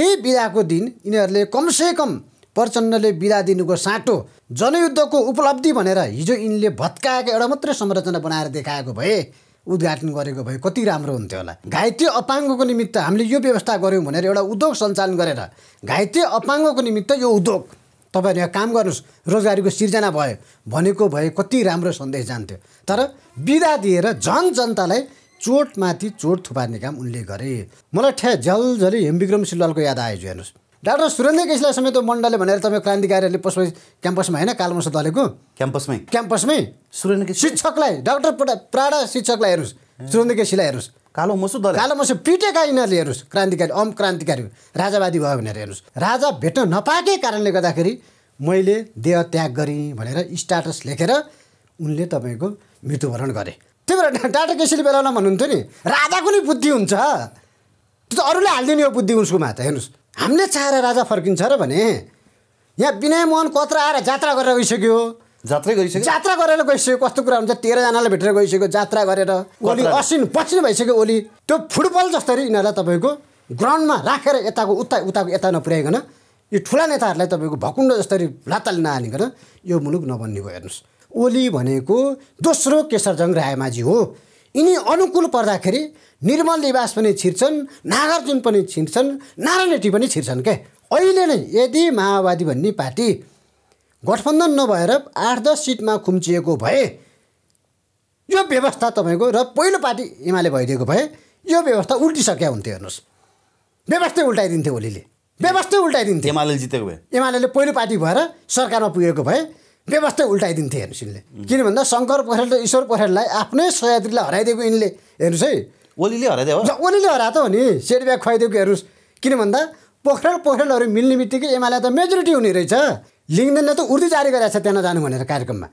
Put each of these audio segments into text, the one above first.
त्यही बिदाको दिन यिनीहरूले कमसेकम प्रचण्डले बिदा दिनुको साँटो जनयुद्धको उपलब्धि भनेर हिजो यिनले भत्काएको एउटा मात्रै संरचना बनाएर देखाएको भए उद्घाटन गरेको भए कति राम्रो हुन्थ्यो होला घाइते अपाङ्गको निमित्त हामीले यो व्यवस्था गऱ्यौँ भनेर एउटा उद्योग सञ्चालन गरेर घाइते अपाङ्गको निमित्त यो उद्योग तपाईँहरू यहाँ काम गर्नुहोस् रोजगारीको सिर्जना भयो भनेको भए कति राम्रो सन्देश जान्थ्यो तर बिदा दिएर जन जनतालाई चोटमाथि चोट थुपार्ने काम उनले गरे मलाई ठ्या झलझली हेमविक्रम सिल्वालको याद आयो हेर्नुहोस् डाक्टर सुरेन्द्र केसीलाई समेत मण्डलले भनेर तपाईँ क्रान्तिकारीहरूले पसमा क्याम्पसमा होइन कालमस दलेको क्याम्पसमै क्याम्पसमै सुरेन्द्र केसी शिक्षकलाई डाक्टर प्राडा शिक्षकलाई हेर्नुहोस् सुरेन्द्र केसीलाई हेर्नुहोस् कालो मसु दल कालो मसु पिटेका यिनीहरूले हेर्नुहोस् क्रान्तिकारी अम क्रान्तिकारी राजावादी भयो भनेर हेर्नुहोस् राजा भेट्न नपाएकै कारणले गर्दाखेरि मैले देह त्याग गरेँ भनेर स्टाटस लेखेर उनले तपाईँको मृत्युवरण गरेँ त्यही भएर डाटा केसीले बेलामा भन्नुहुन्थ्यो नि राजाको नि बुद्धि हुन्छ त्यो त अरूले हालिदिने हो बुद्धि उसकोमा त हेर्नुहोस् हामीले चाहेर राजा फर्किन्छ र भने यहाँ विनय मोहन कत्रा आएर जात्रा गरेर गइसक्यो जात्रै गइसक्यो जात्रा गरेर गइसक्यो कस्तो कुरा हुन्छ तेह्रजनालाई भेटेर गइसक्यो जात्रा गरेर ओली असिन पछिन भइसक्यो ओली त्यो फुटबल जस्तरी यिनीहरूलाई तपाईँको ग्राउन्डमा राखेर यताको उता उताको यता नपुर्याइकन यो ठुला नेताहरूलाई तपाईँको भकुण्ड जस्तरी लाताले नहालिकन यो मुलुक नबन्ने भयो हेर्नुहोस् ओली भनेको दोस्रो केशरजङ रायमाझी हो यिनी अनुकूल पर्दाखेरि निर्मल निवास पनि छिर्छन् नागार्जुन पनि छिर्छन् नारायणेटी पनि छिर्छन् के अहिले नै यदि माओवादी भन्ने पार्टी गठबन्धन नभएर आठ दस सिटमा खुम्चिएको भए यो व्यवस्था तपाईँको र पहिलो पार्टी एमाले भइदिएको भए यो व्यवस्था उल्टिसक्या हुन्थ्यो हेर्नुहोस् व्यवस्थै उल्टाइदिन्थ्यो ओलीले व्यवस्थै उल्टाइदिन्थ्यो एमाले जितेको भए एमाले पहिलो पार्टी भएर सरकारमा पुगेको भए व्यवस्था उल्टाइदिन्थे हेर्नुहोस् यिनले किन भन्दा शङ्कर पोखरेल र ईश्वर पोखरेललाई आफ्नै सयात्रीलाई हराइदिएको यिनले हेर्नुहोस् है ओलीले हराइदियो ओलीले हरा त हो नि सेटब्याक खुवाइदिएको हेर्नुहोस् किन भन्दा पोखरेल पोखरेलहरू मिल्ने बित्तिकै एमाले त मेजोरिटी हुने रहेछ लिङ्गदेनले त उर्दी जारी गरेको छ त्यहाँ नजानु भनेर कार्यक्रममा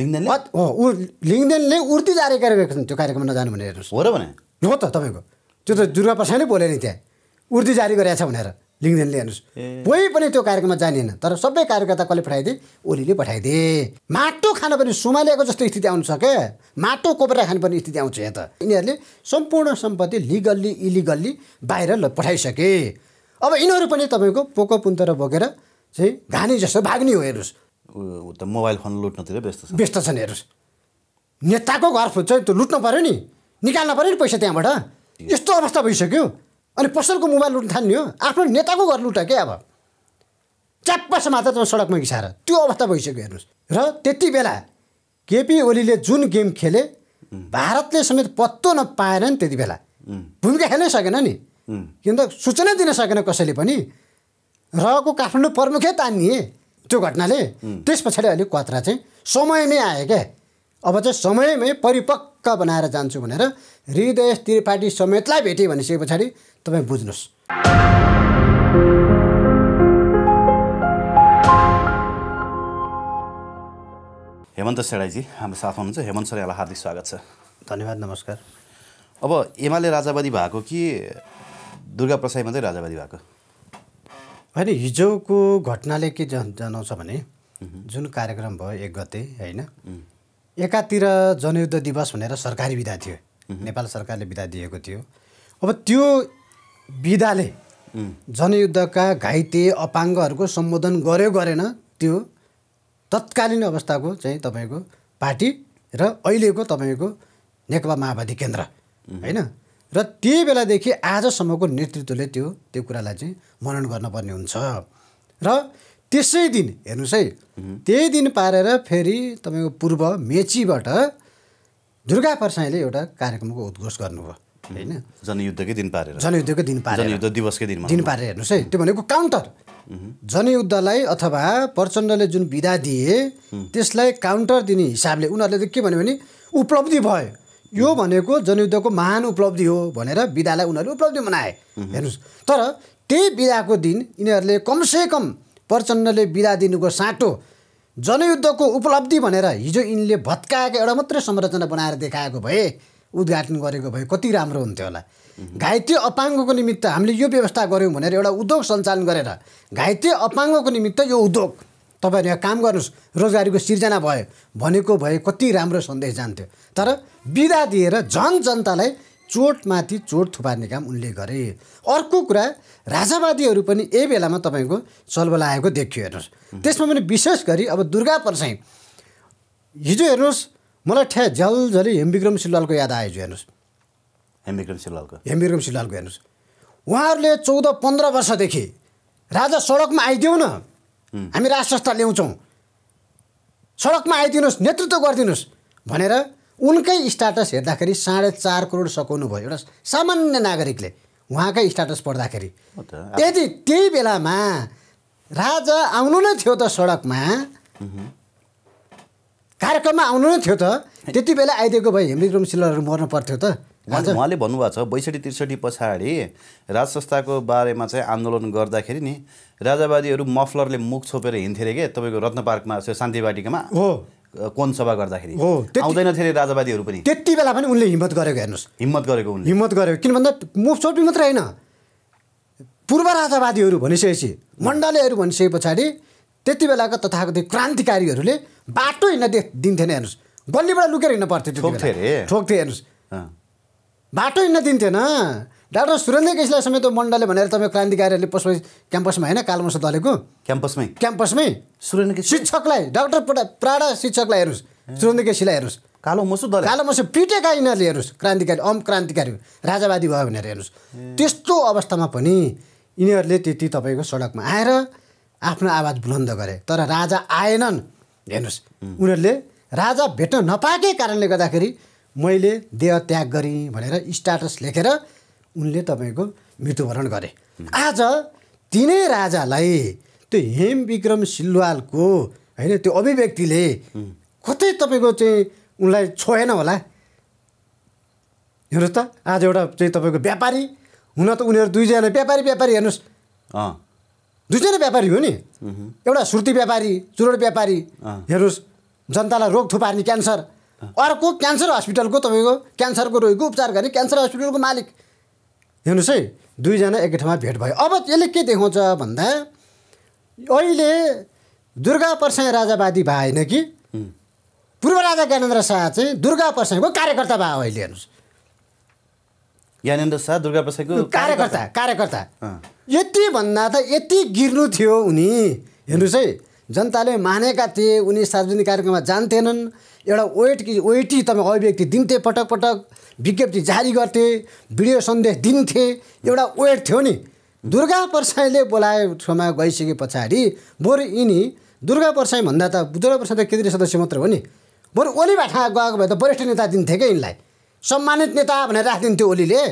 लिङ्गदेन हो ऊ लिङ्गदेनले उर्दी जारी गरेको छन् त्यो कार्यक्रममा नजानु भनेर हेर्नुहोस् हो र भने हो त तपाईँको त्यो त दुर्गा प्रसादले बोले नि त्यहाँ उर्दी जारी गरेको छ भनेर लिङ्गदेनले हेर्नुहोस् कोही पनि त्यो कार्यक्रममा जानेन तर सबै कार्यकर्ता कसले पठाइदिए ओलीले पठाइदिए माटो खान पनि सुमालेको जस्तो स्थिति आउनु क्या माटो खान पनि स्थिति आउँछ यहाँ त यिनीहरूले सम्पूर्ण सम्पत्ति लिगल्ली इलिगल्ली बाहिर पठाइसके अब यिनीहरू पनि तपाईँको पोको पुन्तर बोकेर चाहिँ घानी जस्तो भाग्ने हो हेर्नुहोस् त मोबाइल फोन लुट्नतिर व्यस्त व्यस्त छन् हेर्नुहोस् नेताको घर चाहिँ त्यो लुट्नु पऱ्यो नि निकाल्नु पऱ्यो नि पैसा त्यहाँबाट यस्तो अवस्था भइसक्यो अनि पसलको मोबाइल लुट्नु थाल्ने हो आफ्नो नेताको घर लुटा क्या अब मात्र तपाईँ सडकमा घिसाएर त्यो अवस्था भइसक्यो हेर्नुहोस् र त्यति बेला केपी ओलीले जुन गेम खेले भारतले समेत पत्तो नपाएन नि त्यति बेला भूमिका खेल्नै सकेन नि किन त सूचना दिन सकेन कसैले पनि रको काठमाडौँ प्रमुखै तानिए त्यो घटनाले त्यस पछाडि अलिक कतरा चाहिँ समयमै आयो क्या अब चाहिँ समयमै परिपक्व बनाएर जान्छु भनेर हृदय त्रिपाठी समेतलाई भेटेँ भनिसके पछाडि तपाईँ बुझ्नुहोस् हेमन्त सेडाईजी हाम्रो साथमा हुनुहुन्छ हेमन्त सर हार्दिक स्वागत छ धन्यवाद नमस्कार अब एमाले राजावादी भएको कि दुर्गा प्रसाई मात्रै राजावादी भएको होइन हिजोको घटनाले के जनाउँछ भने जुन कार्यक्रम भयो एक गते होइन एकातिर जनयुद्ध दिवस भनेर सरकारी विधा थियो नेपाल सरकारले विधा दिएको थियो अब त्यो विधाले जनयुद्धका घाइते अपाङ्गहरूको सम्बोधन गर्यो गरेन त्यो तत्कालीन अवस्थाको चाहिँ तपाईँको पार्टी र अहिलेको तपाईँको नेकपा माओवादी केन्द्र होइन र त्यही बेलादेखि आजसम्मको नेतृत्वले त्यो त्यो कुरालाई चाहिँ मनन गर्नुपर्ने हुन्छ र त्यसै दिन हेर्नुहोस् है त्यही दिन पारेर फेरि तपाईँको पूर्व मेचीबाट दुर्गा परसाईले एउटा कार्यक्रमको उद्घोष गर्नुभयो होइन जनयुद्धकै दिन पारेर जनयुद्धकै दिन पारेर जनयुद्ध दिवसकै दिन दिन पारेर हेर्नुहोस् है त्यो भनेको काउन्टर जनयुद्धलाई अथवा प्रचण्डले जुन विदा दिए त्यसलाई काउन्टर दिने हिसाबले उनीहरूले त के भन्यो भने उपलब्धि भयो यो भनेको जनयुद्धको महान उपलब्धि हो भनेर विदालाई उनीहरूले उपलब्धि मनाए हेर्नुहोस् तर त्यही विदाको दिन यिनीहरूले कमसे कम प्रचण्डले बिदा दिनुको साँटो जनयुद्धको उपलब्धि भनेर हिजो यिनले भत्काएको एउटा मात्रै संरचना बनाएर देखाएको भए उद्घाटन गरेको भए कति राम्रो हुन्थ्यो होला घाइते अपाङ्गको निमित्त हामीले यो व्यवस्था गऱ्यौँ भनेर एउटा उद्योग सञ्चालन गरेर घाइते अपाङ्गको निमित्त यो उद्योग तपाईँहरू यहाँ काम गर्नुहोस् रोजगारीको सिर्जना भयो भनेको भए कति राम्रो सन्देश जान्थ्यो तर बिदा दिएर झन् जनतालाई चोटमाथि चोट थुपार्ने काम उनले गरे अर्को कुरा राजावादीहरू पनि यही बेलामा तपाईँको चलबल आएको देखियो हेर्नुहोस् त्यसमा पनि विशेष गरी अब दुर्गा परसाई हिजो हेर्नुहोस् मलाई ठ्या झल झल हेमविक्रम सिलवालको याद आयो हिजो हेर्नुहोस् हेमविक्रम सिलवालको हेमविक्रम सिलवालको हेर्नुहोस् उहाँहरूले चौध पन्ध्र वर्षदेखि राजा सडकमा आइदेऊ न हामी संस्था ल्याउँछौँ सडकमा आइदिनुहोस् नेतृत्व गरिदिनुहोस् भनेर उनकै स्टाटस हेर्दाखेरि साढे चार करोड सकाउनु भयो एउटा सामान्य नागरिकले उहाँकै स्टाटस पढ्दाखेरि त्यति त्यही बेलामा राजा आउनु नै थियो त सडकमा कार्यक्रममा आउनु नै थियो त त्यति बेला आइदिएको भए हेमविक्रम सिलहरू मर्नु पर्थ्यो त उहाँले भन्नुभएको छ बैसठी त्रिसठी पछाडि राज संस्थाको बारेमा चाहिँ आन्दोलन गर्दाखेरि नि राजावादीहरू मफलरले मुख छोपेर हिँड्थे अरे के तपाईँको रत्न पार्कमा शान्ति वाटिकामा हो कोन सभा गर्दाखेरि आउँदैन थियो राजावादीहरू पनि त्यति बेला पनि उनले हिम्मत गरेको हेर्नुहोस् हिम्मत गरेको उनले हिम्मत गरेको किन भन्दा म चोपी मात्रै होइन पूर्व राजावादीहरू भनिसकेपछि मण्डलेहरू भनिसके पछाडि त्यति बेलाको तथाकथित क्रान्तिकारीहरूले बाटो हिँड्न दे दिन्थेन हेर्नुहोस् गल्लीबाट लुकेर हिँड्न पर्थ्यो ठोक्थ्यो अरे हेर्नुहोस् बाटो हिँड्न दिन्थेन डाक्टर सुरेन्द्र केसीलाई समेत मण्डलले भनेर तपाईँ क्रान्तिकारीहरूले पशुपति क्याम्पसमा होइन कालमस दलेको क्याम्पसमै क्याम्पसमै सुरेन्द्र केसी शिक्षकलाई डाक्टर प्राढा शिक्षकलाई हेर्नुहोस् सुरेन्द्र केसीलाई हेर्नुहोस् कालो मसु दल कालो मसु पिटेका यिनीहरूले हेर्नुहोस् क्रान्तिकारी अम क्रान्तिकारी राजावादी भयो भनेर हेर्नुहोस् त्यस्तो अवस्थामा पनि यिनीहरूले त्यति तपाईँको सडकमा आएर आफ्नो आवाज बुलन्द गरे तर राजा आएनन् हेर्नुहोस् उनीहरूले राजा भेट्न नपाएकै कारणले गर्दाखेरि मैले देह त्याग गरेँ भनेर स्ट्याटस लेखेर उनले तपाईँको मृत्युवरण गरे आज तिनै राजालाई त्यो हेम विक्रम सिल्वालको होइन त्यो अभिव्यक्तिले कतै तपाईँको चाहिँ उनलाई छोएन होला हेर्नुहोस् त आज एउटा चाहिँ तपाईँको व्यापारी हुन त उनीहरू दुईजना व्यापारी व्यापारी हेर्नुहोस् दुईजना व्यापारी हो नि एउटा सुर्ती व्यापारी चुरोट व्यापारी हेर्नुहोस् जनतालाई रोग थुपार्ने क्यान्सर अर्को क्यान्सर हस्पिटलको तपाईँको क्यान्सरको रोगीको उपचार गर्ने क्यान्सर हस्पिटलको मालिक हेर्नुहोस् है दुईजना एकै ठाउँमा भेट भयो अब यसले के देखाउँछ भन्दा अहिले दुर्गा परसाई राजावादी भए होइन कि पूर्व राजा ज्ञानेन्द्र शाह चाहिँ दुर्गा परसाईको कार्यकर्ता भयो अहिले हेर्नुहोस् ज्ञानेन्द्र शाह दुर्गा प्रसाईको कार्यकर्ता कार्यकर्ता यति भन्दा त यति गिर्नु थियो उनी हेर्नुहोस् है जनताले मानेका थिए उनी सार्वजनिक कार्यक्रममा जान्थेनन् एउटा वेट कि वेटी तपाईँ अभिव्यक्ति दिन्थे पटक पटक विज्ञप्ति जारी गर्थे भिडियो सन्देश दिन्थे एउटा वेट थियो नि दुर्गा परसाईले बोलाए ठाउँमा गइसके पछाडि बरु यिनी दुर्गा भन्दा त दुर्गा परसाई त केन्द्रीय सदस्य मात्र हो नि बरु ओली बाठा गएको भए त वरिष्ठ नेता दिन्थे क्या यिनलाई सम्मानित नेता भनेर राखिदिन्थ्यो ओलीले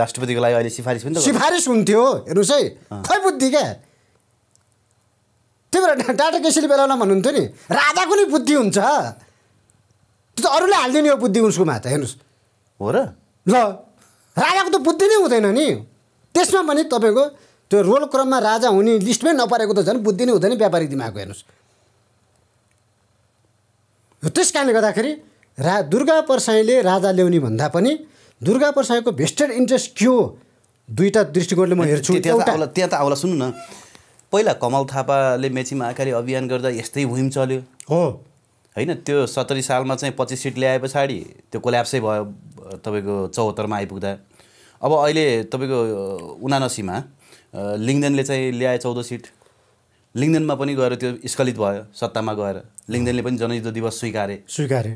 राष्ट्रपतिको लागि अहिले सिफारिस पनि सिफारिस हुन्थ्यो हेर्नुहोस् है खै बुद्धि क्या त्यही भएर डाटा केसीले बेलाउन भन्नुहुन्थ्यो नि राजाको नि बुद्धि हुन्छ त्यो त अरूले हालिदिने हो बुद्धि उसकोमा त हेर्नुहोस् हो र ल राजाको त बुद्धि नै हुँदैन नि त्यसमा पनि तपाईँको त्यो रोल क्रममा राजा हुने लिस्टमै नपरेको त झन् बुद्धि नै हुँदैन व्यापारिक दिमाग हेर्नुहोस् त्यस कारणले गर्दाखेरि रा दुर्गा परसाईले राजा ल्याउने भन्दा पनि दुर्गा परसाईको भेस्टेड इन्ट्रेस्ट के हो दुईवटा दृष्टिकोणले म हेर्छु त्यहाँ त आउला सुन्नु न पहिला कमल थापाले मेचीमा आकारी अभियान गर्दा यस्तै भुइम चल्यो हो होइन त्यो सत्तरी सालमा चाहिँ पच्चिस सिट ल्याए पछाडि त्यो कोल्याप्सै भयो तपाईँको चौहत्तरमा आइपुग्दा अब अहिले तपाईँको उनासीमा लिङ्गदेनले चाहिँ ल्याए चौध सिट लिङ्गदेनमा पनि गएर त्यो स्खलित भयो सत्तामा गएर लिङ्गदेनले पनि जनयुद्ध दिवस स्वीकारे स्वीकारे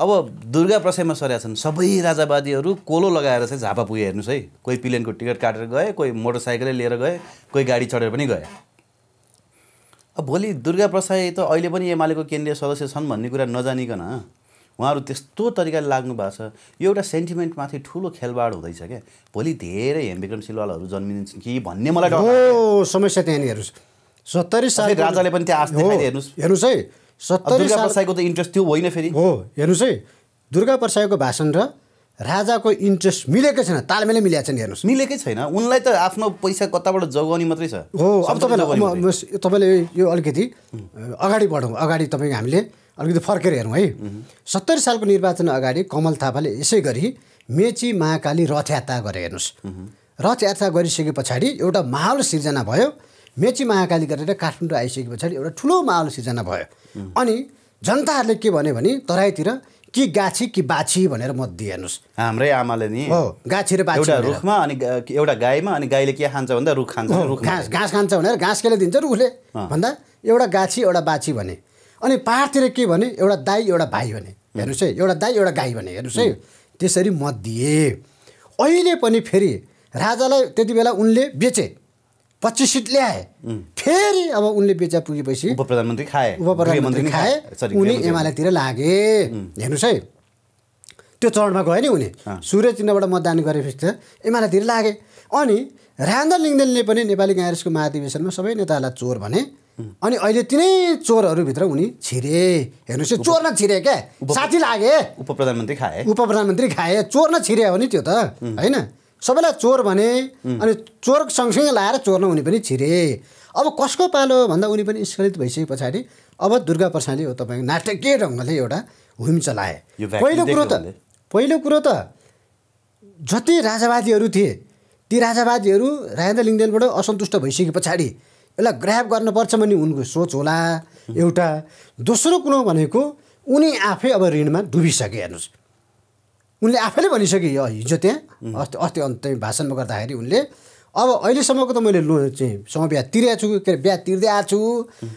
अब दुर्गा प्रसाईमा सरेका छन् सबै राजावादीहरू कोलो लगाएर चाहिँ झापा पुगे हेर्नुहोस् है कोही प्लेनको टिकट काटेर गए कोही मोटरसाइकलै लिएर गए कोही गाडी चढेर पनि गए अब भोलि दुर्गा प्रसाई त अहिले पनि एमालेको केन्द्रीय सदस्य छन् भन्ने कुरा नजानिकन उहाँहरू त्यस्तो तरिकाले लाग्नु भएको छ यो एउटा सेन्टिमेन्टमाथि ठुलो खेलबाड हुँदैछ क्या भोलि धेरै हेमविक्रम सिलवालहरू जन्मिन्छन् कि भन्ने मलाई समस्या त्यहाँनिर हेर्नुहोस् सत्तरी साल राजाले पनि त्यहाँ आस्था हेर्नुहोस् हेर्नुहोस् है सत्तरी त इन्ट्रेस्ट त्यो होइन फेरि हो हेर्नुहोस् है दुर्गा परसाईको भाषण र राजाको इन्ट्रेस्ट मिलेकै छैन तालमेलै मिलेको नि हेर्नुहोस् मिलेकै छैन उनलाई त आफ्नो पैसा कताबाट जगाउने मात्रै छ हो अब तपाईँलाई तपाईँले यो अलिकति अगाडि बढौँ अगाडि तपाईँको हामीले अलिकति फर्केर हेरौँ है सत्तरी सालको निर्वाचन अगाडि कमल थापाले यसै गरी मेची महाकाली रथयात्रा गरे हेर्नुहोस् रथयात्रा गरिसके पछाडि एउटा माहौल सिर्जना भयो मेची महाकाली गरेर काठमाडौँ आइसके पछाडि एउटा ठुलो माहौल सिर्जना भयो अनि जनताहरूले के भन्यो भने तराईतिर कि गाछी कि बाछी भनेर मत दिए हेर्नुहोस् हाम्रै आमाले नि हो गाछी र बाछी एउटा रुखमा अनि एउटा गाईमा अनि गाईले के खान्छ भन्दा रुख खान्छ रुख घाँस घाँस खान्छ भनेर घाँस केले दिन्छ रुखले भन्दा एउटा गाछी एउटा बाछी भने अनि पाहाडतिर के भने एउटा दाई एउटा भाइ भने हेर्नुहोस् है एउटा दाई एउटा गाई भने हेर्नुहोस् है त्यसरी मत दिए अहिले पनि फेरि राजालाई त्यति बेला उनले बेचे पच्चिस सिट ल्याए फेरि अब उनले बेचा पुगेपछि उप प्रधानमन्त्री खाए उप प्रधानमन्त्री खाए उनी एमालेतिर लागे हेर्नुहोस् है त्यो चरणमा गयो नि उनी सूर्य चिन्हबाट मतदान गरेपछि त एमालेतिर लागे अनि राजेन्द्र लिङ्गदेनले पनि नेपाली काङ्ग्रेसको महाधिवेशनमा सबै नेताहरूलाई चोर भने अनि अहिले तिनै चोरहरूभित्र उनी छिरे हेर्नुहोस् चोर न छिरे क्या साथी लागे उप प्रधानमन्त्री खाए उप प्रधानमन्त्री खाए चोर न छिरे हो नि त्यो त होइन सबैलाई चोर भने अनि चोर सँगसँगै लाएर चोर्न उनी पनि छिरे अब कसको पालो भन्दा उनी पनि स्खलित भइसके पछाडि अब दुर्गा प्रसादले यो तपाईँको नाटकीय ढङ्गले एउटा हुम चलाए पहिलो कुरो त पहिलो कुरो त जति राजावादीहरू थिए ती राजावादीहरू राजेन्द्र लिङ्गदेनबाट असन्तुष्ट भइसके पछाडि यसलाई ग्राप गर्नुपर्छ भने उनको सोच होला एउटा दोस्रो कुरो भनेको उनी आफै अब ऋणमा डुबिसके हेर्नुहोस् उनले आफैले भनिसके हिजो त्यहाँ अस्ति अस्ति अन्त भाषणमा गर्दाखेरि उनले अब अहिलेसम्मको त मैले लो चाहिँ सम बिहा तिरेको छु के अरे बिहा तिर्दै आएको छु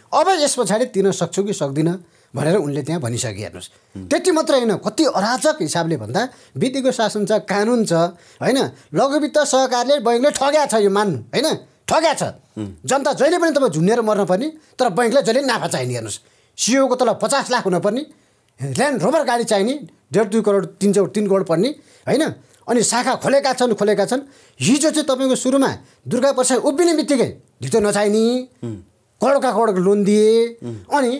अब यस पछाडि तिर्न सक्छु कि सक्दिनँ भनेर उनले त्यहाँ भनिसके हेर्नुहोस् त्यति मात्रै होइन कति अराजक हिसाबले भन्दा विधिको शासन छ कानुन छ होइन लघुवित्त सहकारले बैङ्कले ठग्या छ यो मान्नु होइन ठग्या छ जनता जहिले पनि तपाईँ झुन्डेर मर्न पर्ने तर बैङ्कलाई जहिले नाफा चाहिने हेर्नुहोस् सिओको तल पचास लाख हुनुपर्ने ल्यान्ड रोभर गाडी चाहिने डेढ दुई करोड तिन सौ तिन करोड पर्ने होइन अनि शाखा खोलेका छन् खोलेका छन् हिजो चाहिँ तपाईँको सुरुमा दुर्गा प्रसाद उभिने बित्तिकै ढिटो नचाहिने करोडका करोड लोन दिए अनि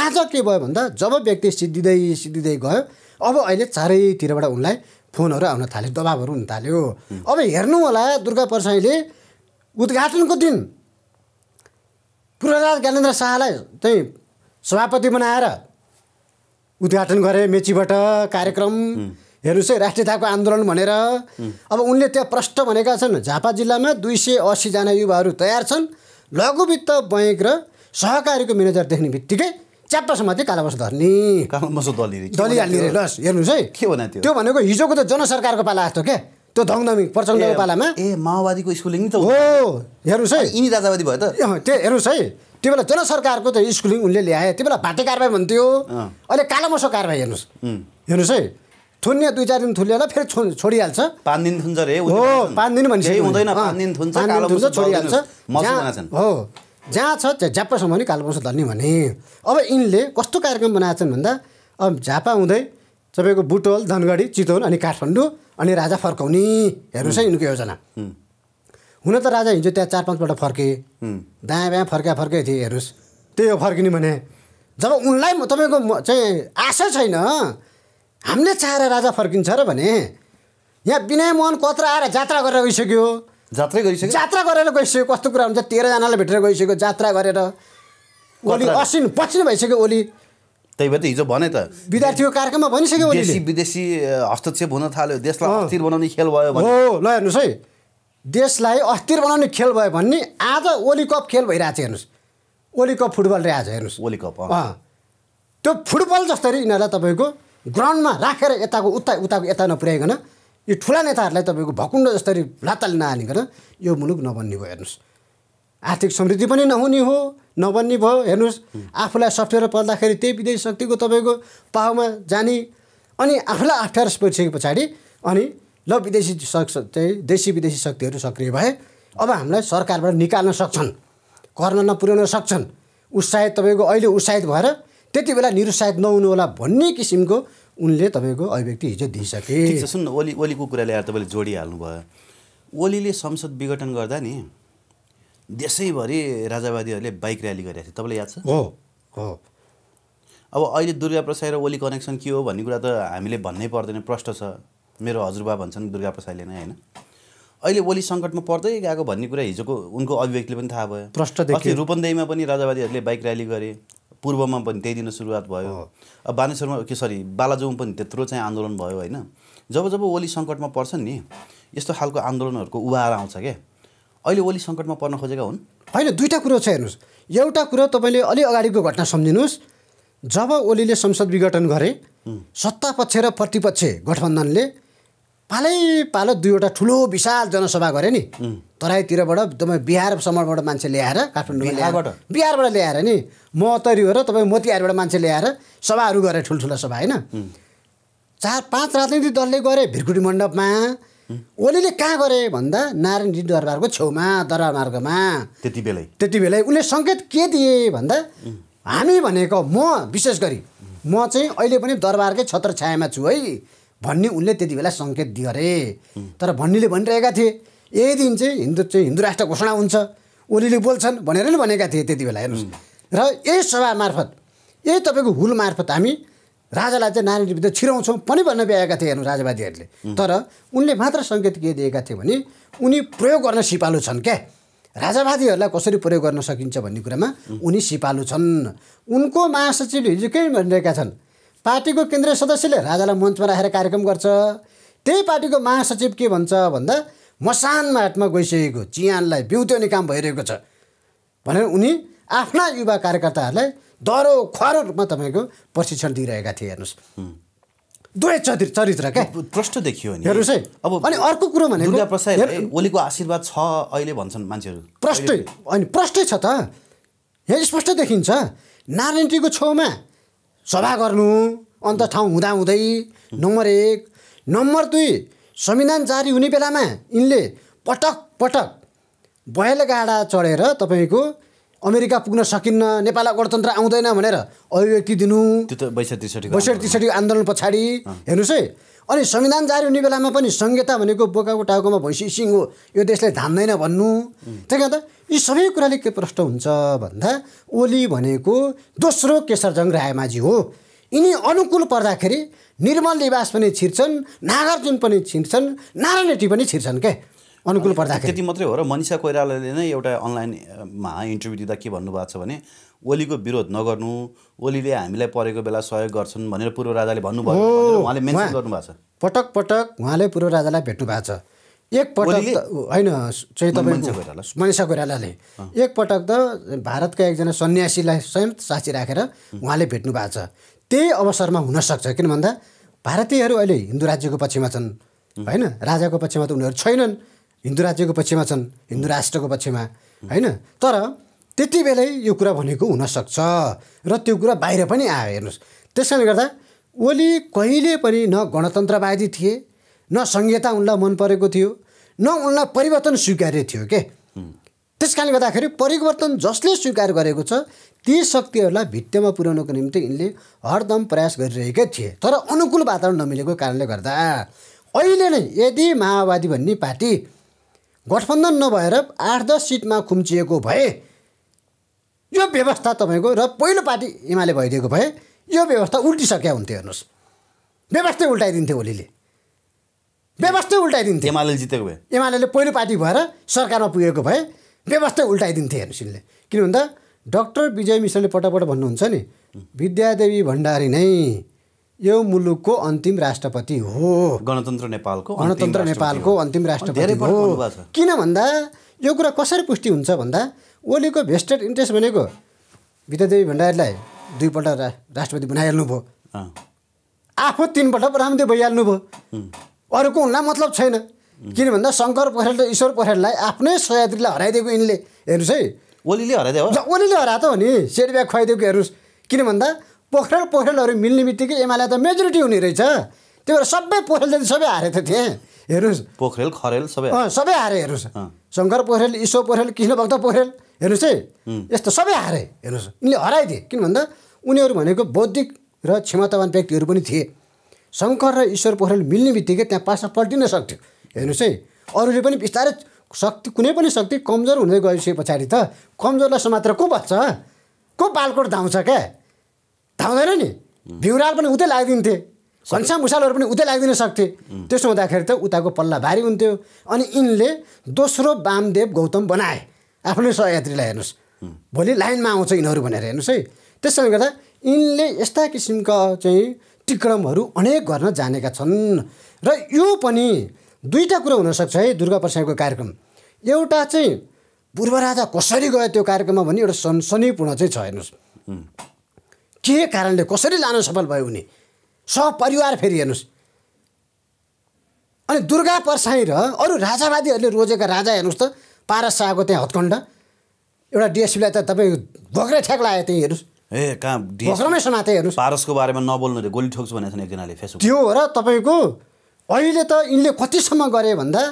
आज के भयो भन्दा जब व्यक्ति सिद्धिँदै सिद्धिँदै गयो अब अहिले चारैतिरबाट उनलाई फोनहरू आउन थाल्यो दबाबहरू हुन थाल्यो अब हेर्नु होला दुर्गा प्रसाईले उद्घाटनको दिन पूर्वराज ज्ञानेन्द्र शाहलाई चाहिँ सभापति बनाएर उद्घाटन गरे मेचीबाट कार्यक्रम हेर्नुहोस् है राष्ट्रियताको आन्दोलन भनेर अब उनले त्यहाँ प्रष्ट भनेका छन् झापा जिल्लामा दुई सय असीजना युवाहरू तयार छन् लघुवित्त बैङ्क र सहकारीको म्यानेजर देख्ने बित्तिकै च्याप्पासम्म चाहिँ कालाबस धर्ने दलिहाल्ने रे लस हेर्नुहोस् है के भन्यो त्यो भनेको हिजोको त जनसरकारको पाला जस्तो क्या त्यो धङधमी प्रचण्डको पालामा ए माओवादीको स्कुलिङ त हो हेर्नुहोस् है यिनी भयो त त्यो हेर्नुहोस् है त्यो बेला जनसरकारको त स्कुलिङ उनले ल्याए त्यो बेला भाटे कारवाही भन्थ्यो अहिले मसो कारवाही हेर्नुहोस् हेर्नुहोस् है थुन्ने दुई चार दिन थुन्ने फेरि छोडिहाल्छ पाँच दिन थुन्छ रे हो पाँच दिन भनेपछि छोडिहाल्छ हो जहाँ छ झापासम्म भने कालो मसो धल्ने भने अब यिनले कस्तो कार्यक्रम बनाएछन् छन् भन्दा अब झापा हुँदै तपाईँको बुटोल धनगढी चितवन अनि काठमाडौँ अनि राजा फर्काउने हेर्नुहोस् है यिनको योजना हुन त राजा हिजो त्यहाँ चार पाँचपल्ट फर्के दायाँ बायाँ फर्क्या फर्कै थिएँ हेर्नुहोस् त्यही हो फर्किने भने जब उनलाई तपाईँको चाहिँ आशा छैन हामीले चाहेर राजा फर्किन्छ र भने यहाँ विनय मोहन कत्र आएर जात्रा गरेर गइसक्यो जात्रै गइसक्यो जात्रा गरेर गइसक्यो कस्तो कुरा हुन्छ तेह्रजनालाई भेटेर गइसक्यो जात्रा गरेर ओली असिन पछिन भइसक्यो ओली त्यही भएर हिजो भने त विद्यार्थीको कार्यक्रममा भनिसक्यो विदेशी विदेशी हस्तक्षेप हुन थाल्यो देशलाई अस्थिर बनाउने खेल भयो हो ल हेर्नुहोस् है देशलाई अस्थिर बनाउने खेल भयो भन्ने आज ओली कप खेल भइरहेको छ हेर्नुहोस् ओली कप फुटबल रहेछ हेर्नुहोस् ओली कप त्यो फुटबल जस्तरी यिनीहरूलाई तपाईँको ग्राउन्डमा राखेर यताको उता उताको यता नपुर्याइकन यो ठुला नेताहरूलाई तपाईँको भकुण्ड जस्तरी लाताले नहालिकन यो मुलुक नबन्ने भयो हेर्नुहोस् आर्थिक समृद्धि पनि नहुने हो नबन्ने भयो हेर्नुहोस् आफूलाई सफ्टवेयर पर्दाखेरि त्यही विदेशी शक्तिको तपाईँको पाहुमा जाने अनि आफूलाई अप्ठ्यारो परिसके पछाडि अनि ल विदेशी चाहिँ देशी विदेशी शक्तिहरू सक्रिय भए अब हामीलाई सरकारबाट निकाल्न सक्छन् कर्न नपुर्याउन सक्छन् उत्साहित तपाईँको अहिले उत्साहित भएर त्यति बेला निरुत्साहित होला भन्ने किसिमको उनले तपाईँको अभिव्यक्ति हिजो दिइसके सुन्न ओली ओलीको कुरा ल्याएर तपाईँले जोडिहाल्नु भयो ओलीले संसद विघटन गर्दा नि देशैभरि राजावादीहरूले बाइक र्याली गरेको थियो तपाईँलाई याद छ हो हो अब अहिले दुर्गा प्रसाई र ओली कनेक्सन के हो भन्ने कुरा त हामीले भन्नै पर्दैन प्रष्ट छ मेरो हजुरबा भन्छन् दुर्गा प्रसाईले नै होइन अहिले ओली सङ्कटमा पर्दै गएको भन्ने कुरा हिजोको उनको अभिव्यक्तिले पनि थाहा भयो अस्ति रूपन्देहीमा पनि राजावादीहरूले बाइक र्याली गरे पूर्वमा पनि त्यही दिन सुरुवात भयो अब बानेश्वरमा के सरी बालाजुमा पनि त्यत्रो चाहिँ आन्दोलन भयो होइन जब जब ओली सङ्कटमा पर्छन् नि यस्तो खालको आन्दोलनहरूको उभार आउँछ क्या अहिले ओली सङ्कटमा पर्न खोजेका हुन् होइन दुईवटा कुरो छ हेर्नुहोस् एउटा कुरो तपाईँले अलि अगाडिको घटना सम्झिनुहोस् जब ओलीले संसद विघटन गरे सत्तापक्ष र प्रतिपक्ष गठबन्धनले पालै पालो दुईवटा ठुलो विशाल जनसभा गरेँ नि तराईतिरबाट तपाईँ बिहारसम्मबाट मान्छे ल्याएर काठमाडौँ बिहारबाट ल्याएर नि म तरी हो र तपाईँ मोतिहारीबाट मान्छे ल्याएर सभाहरू गरेँ ठुल्ठुलो सभा होइन चार पाँच राजनीतिक दलले गरे भिरकुटी मण्डपमा ओलीले कहाँ गरे भन्दा नारायणजी दरबारको छेउमा दरबार मार्गमा त्यति बेलै त्यति बेलै उसले सङ्केत के दिए भन्दा हामी भनेको म विशेष गरी म चाहिँ अहिले पनि दरबारकै छत्र छायामा छु है भन्ने उनले त्यति बेला सङ्केत दियो अरे तर भन्नेले भनिरहेका थिए यही दिन चाहिँ हिन्दू चाहिँ हिन्दू राष्ट्र घोषणा हुन्छ ओलीले बोल्छन् भनेर नै भनेका थिए त्यति बेला हेर्नुहोस् र यही सभा मार्फत यही तपाईँको हुल मार्फत हामी राजालाई चाहिँ विरुद्ध छिराउँछौँ पनि भन्न भ्याएका थिए हेर्नु राजावादीहरूले तर उनले मात्र सङ्केत के दिएका थिए भने उनी प्रयोग गर्न सिपालु छन् क्या राजावादीहरूलाई कसरी प्रयोग गर्न सकिन्छ भन्ने कुरामा उनी सिपालु छन् उनको महासचिव हिजो के भनिरहेका छन् पार्टीको केन्द्रीय सदस्यले राजालाई मञ्चमा राखेर कार्यक्रम गर्छ त्यही पार्टीको महासचिव के भन्छ भन्दा मसान हाटमा गइसकेको चियानलाई बिउत्याउने काम भइरहेको छ भनेर उनी आफ्ना युवा कार्यकर्ताहरूलाई दरो खरो रूपमा तपाईँको प्रशिक्षण दिइरहेका थिए हेर्नुहोस् दुवै चरित्र चरित्र क्या प्रष्ट देखियो नि हेर्नुहोस् है अब अनि अर्को कुरो भनेको ओलीको आशीर्वाद छ अहिले भन्छन् मान्छेहरू प्रष्टै अनि प्रष्टै छ त यहाँ स्पष्ट देखिन्छ नारायणजीको छेउमा सभा गर्नु अन्त ठाउँ हुँदाहुँदै नम्बर एक नम्बर दुई संविधान जारी हुने बेलामा यिनले पटक पटक बैलगाडा चढेर तपाईँको अमेरिका पुग्न सकिन्न नेपाल गणतन्त्र आउँदैन भनेर अभिव्यक्ति दिनु त्यो त बैसठी बैसठी त्रिसठीको आन्दोलन पछाडि हेर्नुहोस् है अनि संविधान जारी हुने बेलामा पनि संहिता भनेको बोकाको टाउकोमा भैँसी सिंह हो यो देशलाई धान्दैन भन्नु त्यही त यी सबै कुराले के प्रष्ट हुन्छ भन्दा ओली भनेको दोस्रो केशरजङ रायमाझी हो यिनी अनुकूल पर्दाखेरि निर्मल निवास पनि छिर्छन् नागार्जुन पनि छिर्छन् नारायण नारायणेटी पनि छिर्छन् क्या अनुकूल पर्दाखेरि त्यति मात्रै हो र मनिषा कोइरालाले नै एउटा अनलाइनमा इन्टरभ्यू दिँदा के भन्नुभएको छ भने ओलीको विरोध नगर्नु ओलीले हामीलाई परेको बेला सहयोग गर्छन् भनेर पूर्व राजाले भन्नुभयो उहाँले मेन्सन गर्नुभएको छ पटक पटक उहाँले पूर्व राजालाई भेट्नु भएको छ एकपटक होइन चाहिँ तपाईँ मनिषा कोइरालाले एकपटक त भारतका एकजना सन्यासीलाई स्वयं साक्षी राखेर उहाँले भेट्नु भएको छ त्यही अवसरमा हुनसक्छ किन भन्दा भारतीयहरू अहिले हिन्दू राज्यको पक्षमा छन् होइन राजाको पक्षमा त उनीहरू छैनन् हिन्दू राज्यको पक्षमा छन् हिन्दू राष्ट्रको पक्षमा होइन तर त्यति बेलै यो कुरा भनेको हुनसक्छ र त्यो कुरा बाहिर पनि आयो हेर्नुहोस् त्यस कारणले गर्दा ओली कहिले पनि न गणतन्त्रवादी थिए न संहिता उनलाई मन परेको थियो न उनलाई परिवर्तन स्वीकार्य थियो के त्यस कारणले गर्दाखेरि परिवर्तन जसले स्वीकार गरेको छ ती शक्तिहरूलाई भित्तमा पुर्याउनको निम्ति यिनले हरदम प्रयास गरिरहेकै थिए तर अनुकूल वातावरण नमिलेको कारणले गर्दा अहिले नै यदि माओवादी भन्ने पार्टी गठबन्धन नभएर आठ दस सिटमा खुम्चिएको भए यो व्यवस्था तपाईँको र पहिलो पार्टी एमाले भइदिएको भए यो व्यवस्था उल्टिसक्या हुन्थ्यो हेर्नुहोस् व्यवस्थै उल्टाइदिन्थ्यो ओलीले व्यवस्थै उल्टाइदिन्थ्यो एमाले जितेको भए एमाले पहिलो पार्टी भएर सरकारमा पुगेको भए व्यवस्थै उल्टाइदिन्थे हेर्नुहोस् यिनले किन भन्दा डक्टर विजय मिश्रले पटकपट भन्नुहुन्छ नि विद्यादेवी भण्डारी नै यो मुलुकको अन्तिम राष्ट्रपति हो गणतन्त्र नेपालको गणतन्त्र नेपालको अन्तिम राष्ट्रपति हो किन भन्दा यो कुरा कसरी पुष्टि हुन्छ भन्दा ओलीको भेस्टेड इन्ट्रेस्ट भनेको विद्यादेवी भण्डारीलाई दुईपल्ट रा राष्ट्रपति बनाइहाल्नु भयो आफू तिनपल्ट प्रधानमन्त्री भइहाल्नु भयो अरूको उनलाई मतलब छैन किन भन्दा शङ्कर पोखरेल र ईश्वर पोखरेललाई आफ्नै सहयात्रीलाई हराइदिएको यिनले हेर्नुहोस् है ओलीले हराइदियो ओलीले हरा त हो नि सेट ब्याग खुवाइदिएको हेर्नुहोस् किन भन्दा पोखरेल पोखरेलहरू मिल्ने बित्तिकै एमाले त मेजोरिटी हुने रहेछ त्यही भएर सबै पोखरेल जति सबै हारेको थिएँ हेर्नुहोस् पोखरेल खरेल सबै सबै हारे हेर्नुहोस् शङ्कर पोखरेल ईश्वर पोखरेल कृष्णभक्त पोखरेल हेर्नुहोस् है यस्तो सबै हारे हेर्नुहोस् यिनले हराइदिए किन भन्दा उनीहरू भनेको बौद्धिक र क्षमतावान व्यक्तिहरू पनि थिए शङ्कर र ईश्वर पोखरेल मिल्ने बित्तिकै त्यहाँ पासा पल्टिन सक्थ्यो हेर्नुहोस् है अरूले पनि बिस्तारै शक्ति कुनै पनि शक्ति कमजोर हुँदै गएपछि पछाडि त कमजोरलाई समात्र को बच्छ को बालकोट धाउँछ क्या धाउँदैन नि भिउराल पनि उतै लगाइदिन्थे घनश्याम भुषालहरू पनि उतै लागिदिन सक्थे त्यसो हुँदाखेरि त उताको पल्ला भारी हुन्थ्यो अनि यिनले दोस्रो वामदेव गौतम बनाए आफ्नै सहयात्रीलाई हेर्नुहोस् भोलि लाइनमा आउँछ यिनीहरू भनेर हेर्नुहोस् है त्यस कारणले गर्दा यिनले यस्ता किसिमका चाहिँ टिक्रमहरू अनेक गर्न जानेका छन् र यो पनि दुईवटा कुरो हुनसक्छ है दुर्गा प्रसादको कार्यक्रम एउटा चाहिँ पूर्व राजा कसरी गयो त्यो कार्यक्रममा भने एउटा सनसनीपूर्ण चाहिँ छ हेर्नुहोस् के कारणले कसरी लान सफल भयो उनी सपरिवार फेरि हेर्नुहोस् अनि दुर्गा परसाई र अरू राजावादीहरूले रोजेका राजा हेर्नुहोस् त पारस शाहको त्यहाँ हत्कण्ड एउटा डिएसपीलाई त तपाईँ भोग्रै ठ्याक लाग्यो त्यहीँ हेर्नुहोस् ए कहाँ भोक्रमै समाते हेर्नुहोस् पारसको बारेमा नबोल्नु रे गोली ठोक्छु भनेको छ एकजनाले फेसबुक त्यो हो र तपाईँको अहिले त यिनले कतिसम्म गरे भन्दा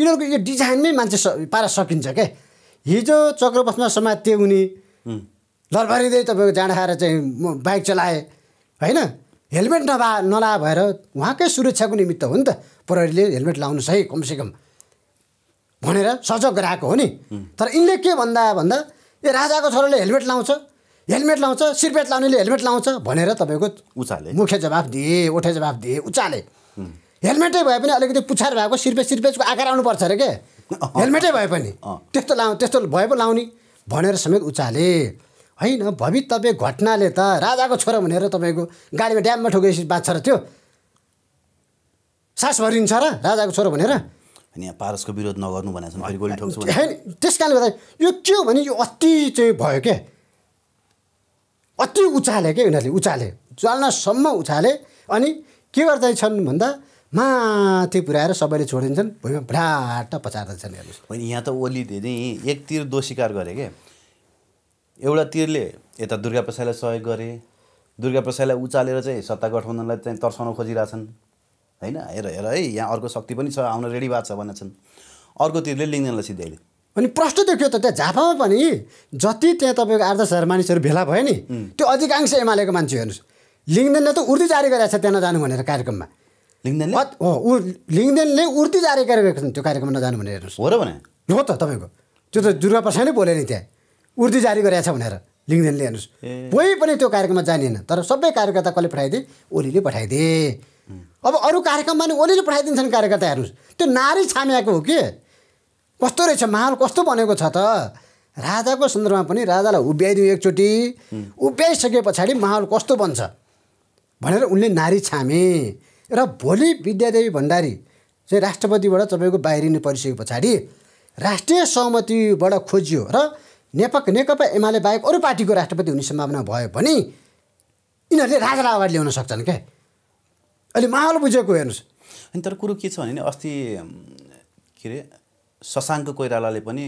यिनीहरूको यो डिजाइनमै मान्छे स पारा सकिन्छ क्या हिजो चक्रपथमा समात्यो उनी लरबारीँदै तपाईँको जाँड खाएर चाहिँ बाइक चलाएँ होइन हेलमेट नभा नला भएर उहाँकै सुरक्षाको निमित्त हो नि त प्रहरीले हेलमेट लाउनु सही कमसेकम भनेर सजग गराएको हो नि तर यिनले के भन्दा भन्दा ए राजाको छोराले हेलमेट लाउँछ हेलमेट लाउँछ सिरपेट लाउनेले हेलमेट लाउँछ भनेर तपाईँको उचाले मुख्य जवाफ दिए उठे जवाफ दिए उचाले हेलमेटै भए पनि अलिकति पुछार भएको सिर्पेज सिर्पेजको आकार आउनुपर्छ अरे के हेलमेटै भए पनि त्यस्तो लाउ त्यस्तो भए पो लाउने भनेर समेत उचाले होइन भवितव्य घटनाले त राजाको छोरा भनेर तपाईँको गाडीमा ड्याममा ठोकेपछि बाँच्छ र त्यो सास भरिन्छ र राजाको छोरो भनेर अनि पारसको विरोध नगर्नु भनेर होइन त्यस कारणले गर्दा यो के हो भने यो अति चाहिँ भयो क्या अति उचाले के उनीहरूले उचाले ज्वालनासम्म उचाले अनि के गर्दैछन् भन्दा माथि पुऱ्याएर सबैले छोडिदिन्छन् भुइँमा भ्राट पचार्दैछन् हेर्नुहोस् होइन यहाँ त ओलीले नै एकतिर दोषीकार गरे क्या एउटा तिरले यता दुर्गा प्रसाईलाई सहयोग गरे दुर्गा प्रसाईलाई उचालेर चाहिँ सत्ता गठबन्धनलाई चाहिँ तर्साउन खोजिरहेछन् होइन हेर हेर है यहाँ अर्को शक्ति पनि छ आउन रेडी भएको छ भनेको छन् अर्को तिरले लिङ्गनलाई सिध्याइदियो अनि प्रश्न त त्यो त त्यहाँ झापामा पनि जति त्यहाँ तपाईँको आठ दस हजार मानिसहरू भेला भयो नि त्यो अधिकांश एमालेको मान्छे हेर्नुहोस् लिङ्गदेनले त उर्दी जारी गरेको छ त्यहाँ नजानु भनेर कार्यक्रममा लिङ्गदेनले हो ऊ लिङ्गदेनले उर्दी जारी गरेको छन् त्यो कार्यक्रममा नजानु भनेर हेर्नुहोस् हो र भने हो त तपाईँको त्यो त दुर्गा प्रसाद नै बोले नि त्यहाँ उर्दू जारी गरेछ छ भनेर लिङ्गदेनले हेर्नुहोस् कोही पनि त्यो कार्यक्रममा जानिएन तर सबै कार्यकर्ता कसले पठाइदिए ओलीले पठाइदिए अब अरू कार्यक्रममा नि ओलीले पठाइदिन्छन् कार्यकर्ता हेर्नुहोस् त्यो नारी छाम्याएको हो कि कस्तो रहेछ माहौल कस्तो बनेको छ त राजाको सन्दर्भमा पनि राजालाई उभ्याइदियो एकचोटि उभ्याइसके पछाडि माहौल कस्तो बन्छ भनेर उनले नारी छामे र भोलि विद्यादेवी भण्डारी चाहिँ राष्ट्रपतिबाट तपाईँको बाहिरिनु परिसके पछाडि राष्ट्रिय सहमतिबाट खोजियो र नेपक नेकपा एमाले बाहेक अरू पार्टीको राष्ट्रपति हुने सम्भावना भयो भने यिनीहरूले राजालाई अगाडि ल्याउन सक्छन् क्या अहिले माहौल बुझेको हेर्नुहोस् अनि तर कुरो के छ भने अस्ति के अरे शशाङ्क कोइरालाले पनि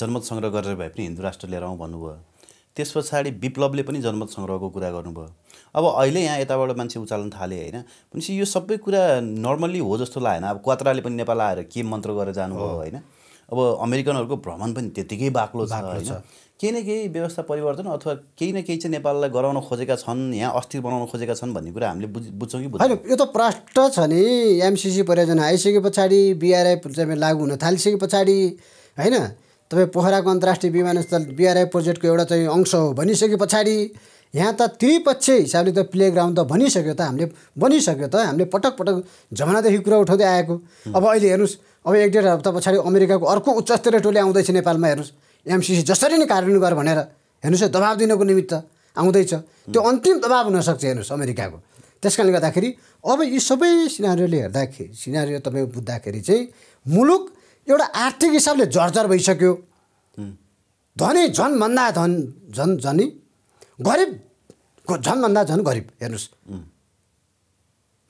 जनमत सङ्ग्रह गरेर भए पनि हिन्दू राष्ट्र लिएर आउँ भन्नुभयो त्यस पछाडि विप्लवले पनि जनमत सङ्ग्रहको कुरा गर्नुभयो अब अहिले यहाँ यताबाट मान्छे उचाल्न थाले होइन भनेपछि यो सबै कुरा नर्मल्ली हो जस्तो लागेन अब क्वात्राले पनि नेपाल आएर के मन्त्र गरेर जानुभयो होइन अब अमेरिकनहरूको भ्रमण पनि त्यत्तिकै बाक्लो छ केही न केही व्यवस्था परिवर्तन अथवा केही न केही चाहिँ नेपाललाई गराउन खोजेका छन् यहाँ अस्थिर बनाउन खोजेका छन् भन्ने कुरा हामीले बुझ बुझ्छौँ कि होइन यो त प्रष्ट छ नि एमसिसी परियोजना आइसके पछाडि बिआरआई चाहिँ लागु हुन थालिसके पछाडि होइन तपाईँ पोखराको अन्तर्राष्ट्रिय विमानस्थल बिआरआई प्रोजेक्टको एउटा चाहिँ अंश हो भनिसके पछाडि यहाँ त त्रिपक्षीय हिसाबले त प्ले ग्राउन्ड त भनिसक्यो त हामीले बनिसक्यो त हामीले पटक पटक जमानादेखि कुरा उठाउँदै आएको अब अहिले हेर्नुहोस् अब एक डेढ हप्ता पछाडि अमेरिकाको अर्को उच्चस्तरीय टोली आउँदैछ नेपालमा हेर्नुहोस् एमसिसी जसरी नै कार्यान्वयन गर भनेर हेर्नुहोस् है दबाब दिनको निमित्त आउँदैछ त्यो अन्तिम दबाब हुनसक्छ हेर्नुहोस् अमेरिकाको त्यस कारणले गर्दाखेरि अब यी सबै सिनारीले हेर्दाखेरि सिनारी तपाईँ बुझ्दाखेरि चाहिँ मुलुक एउटा आर्थिक हिसाबले जर्जर भइसक्यो धनी झनभन्दा धन झन झनी गरिबको झनभन्दा झन गरिब हेर्नुहोस्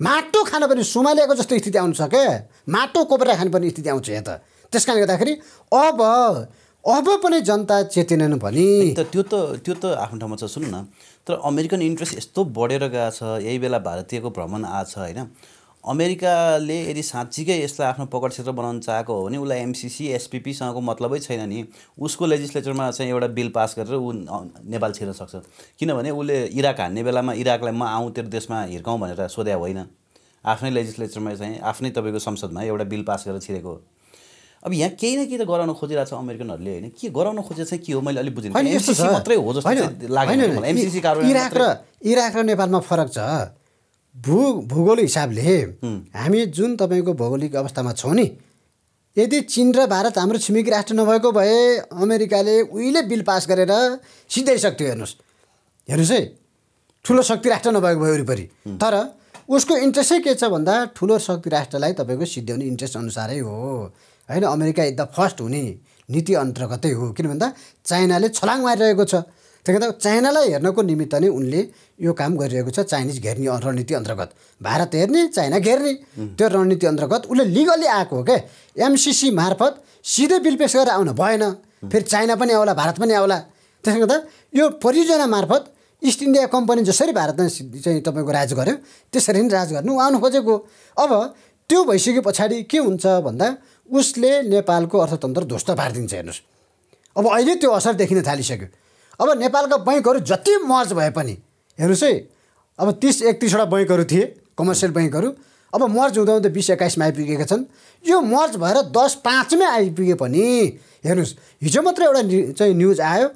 माटो खान पनि सुमालेको जस्तो स्थिति आउँछ क्या माटो कोपेर पनि स्थिति आउँछ यहाँ त त्यस कारणले गर्दाखेरि अब अब पनि जनता चेतेनन् भने त त्यो त त्यो त आफ्नो ठाउँमा छ सुन्नु न तर अमेरिकन इन्ट्रेस्ट यस्तो बढेर गएको छ यही बेला भारतीयको भ्रमण आएको छ होइन अमेरिकाले यदि साँच्चीकै यसलाई आफ्नो पकड क्षेत्र बनाउन चाहेको हो भने उसलाई एमसिसी एसपिपीसँगको मतलबै छैन नि उसको लेजिस्लेचरमा चाहिँ एउटा बिल पास गरेर ऊ नेपाल छिर्न सक्छ किनभने उसले इराक हान्ने बेलामा इराकलाई म आउँ तेरो देशमा हिर्काउँ भनेर सोध्या होइन आफ्नै लेजिस्लेचरमा चाहिँ आफ्नै तपाईँको संसदमा एउटा बिल पास गरेर छिरेको अब यहाँ केही न केही त गराउन खोजिरहेको छ अमेरिकनहरूले होइन के गराउन खोजेको चाहिँ के हो मैले अलिक मात्रै हो जस्तो बुझिनँ इराक र नेपालमा फरक छ भू भूगोलिक हिसाबले हामी जुन तपाईँको भौगोलिक अवस्थामा छौँ नि यदि चिन र भारत हाम्रो छिमेकी राष्ट्र नभएको भए अमेरिकाले उहिले बिल पास गरेर सिधै सक्थ्यो हेर्नुहोस् हेर्नुहोस् है ठुलो शक्ति राष्ट्र नभएको भयो वरिपरि तर उसको इन्ट्रेस्टै के छ भन्दा ठुलो शक्ति राष्ट्रलाई तपाईँको सिद्ध्याउने इन्ट्रेस्ट अनुसारै हो होइन अमेरिका एकदम फर्स्ट हुने नीति अन्तर्गतै हो किन भन्दा चाइनाले छलाङ मारिरहेको छ कारण चाइनालाई हेर्नको निमित्त नै उनले यो काम गरिरहेको छ चाइनिज घेर्ने रणनीति अन्तर्गत भारत हेर्ने चाइना घेर्ने त्यो रणनीति अन्तर्गत उसले लिगली आएको हो क्या एमसिसी मार्फत सिधै बिल पेस गरेर आउनु भएन फेरि चाइना पनि आउला भारत पनि आउला त्यसले गर्दा यो परियोजना मार्फत इस्ट इन्डिया कम्पनी जसरी भारतमा चाहिँ तपाईँको राज गर्यो त्यसरी नै राज गर्नु आउनु खोजेको अब त्यो भइसके पछाडि के हुन्छ भन्दा उसले नेपालको अर्थतन्त्र ध्वस्त पारिदिन्छ हेर्नुहोस् अब अहिले त्यो असर देखिन थालिसक्यो अब नेपालका बैङ्कहरू जति मर्ज भए पनि हेर्नुहोस् है अब तिस एकतिसवटा बैङ्कहरू थिए कमर्सियल ब्याङ्कहरू अब मर्ज हुँदा हुँदा बिस एक्काइसमा आइपुगेका छन् यो मर्ज भएर दस पाँचमै आइपुगे पनि हेर्नुहोस् हिजो मात्रै एउटा चाहिँ न्युज आयो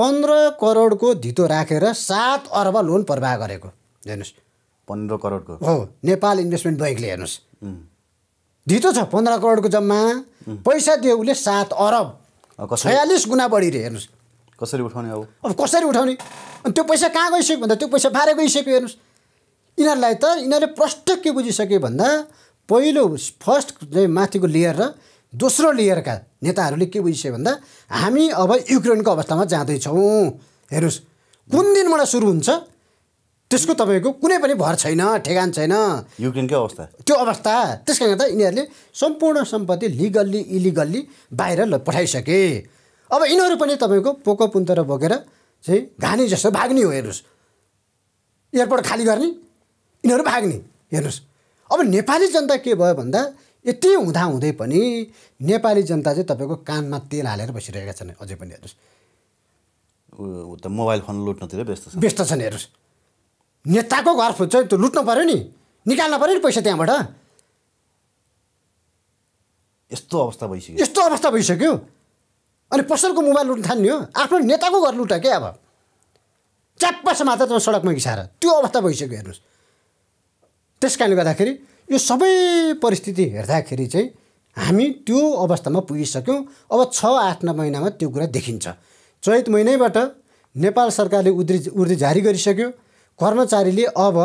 पन्ध्र करोडको धितो राखेर रा, सात अर्ब लोन प्रवाह गरेको हेर्नुहोस् पन्ध्र करोडको हो नेपाल इन्भेस्टमेन्ट ब्याङ्कले हेर्नुहोस् धितो छ पन्ध्र करोडको जम्मा पैसा दियो उसले सात अरब छयालिस गुणा बढी रे हेर्नुहोस् कसरी उठाउने अब अब कसरी उठाउने अनि त्यो पैसा कहाँ गइसक्यो भन्दा त्यो पैसा बाहिर गइसक्यो हेर्नुहोस् यिनीहरूलाई त यिनीहरूले प्रष्ट के बुझिसक्यो भन्दा पहिलो फर्स्ट चाहिँ माथिको लेयर र दोस्रो लेयरका नेताहरूले के बुझिसक्यो भन्दा हामी अब युक्रेनको अवस्थामा जाँदैछौँ हेर्नुहोस् कुन दिनबाट सुरु हुन्छ त्यसको तपाईँको कुनै पनि भर छैन ठेगान छैन युक्रेनकै अवस्था त्यो अवस्था त्यस कारणले गर्दा यिनीहरूले सम्पूर्ण सम्पत्ति लिगल्ली इलिगल्ली बाहिर पठाइसके अब यिनीहरू पनि तपाईँको पोको पुन्तर बोकेर चाहिँ घानी जस्तो भाग्ने हो हेर्नुहोस् एयरपोर्ट खाली गर्ने यिनीहरू भाग्ने हेर्नुहोस् अब नेपाली जनता के भयो भन्दा यति हुँदाहुँदै पनि नेपाली जनता चाहिँ तपाईँको कानमा तेल हालेर बसिरहेका छन् अझै पनि हेर्नुहोस् त मोबाइल फोन लुट्नतिर व्यस्त व्यस्त छन् हेर्नुहोस् नेताको घर फुट्छ त्यो लुट्नु पऱ्यो नि निकाल्नु पऱ्यो नि पैसा त्यहाँबाट यस्तो अवस्था भइसक्यो यस्तो अवस्था भइसक्यो अनि पसलको मोबाइल लुट्न थाल्ने हो आफ्नो नेताको घर लुटा क्या अब च्याप्प समाता तपाईँ सडकमा घिसाएर त्यो अवस्था भइसक्यो हेर्नुहोस् त्यस कारणले गर्दाखेरि यो सबै परिस्थिति हेर्दाखेरि चाहिँ हामी त्यो अवस्थामा पुगिसक्यौँ अब छ आठ नौ महिनामा त्यो कुरा देखिन्छ चैत महिनैबाट नेपाल सरकारले उद्री उर्दी जारी गरिसक्यो कर्मचारीले अब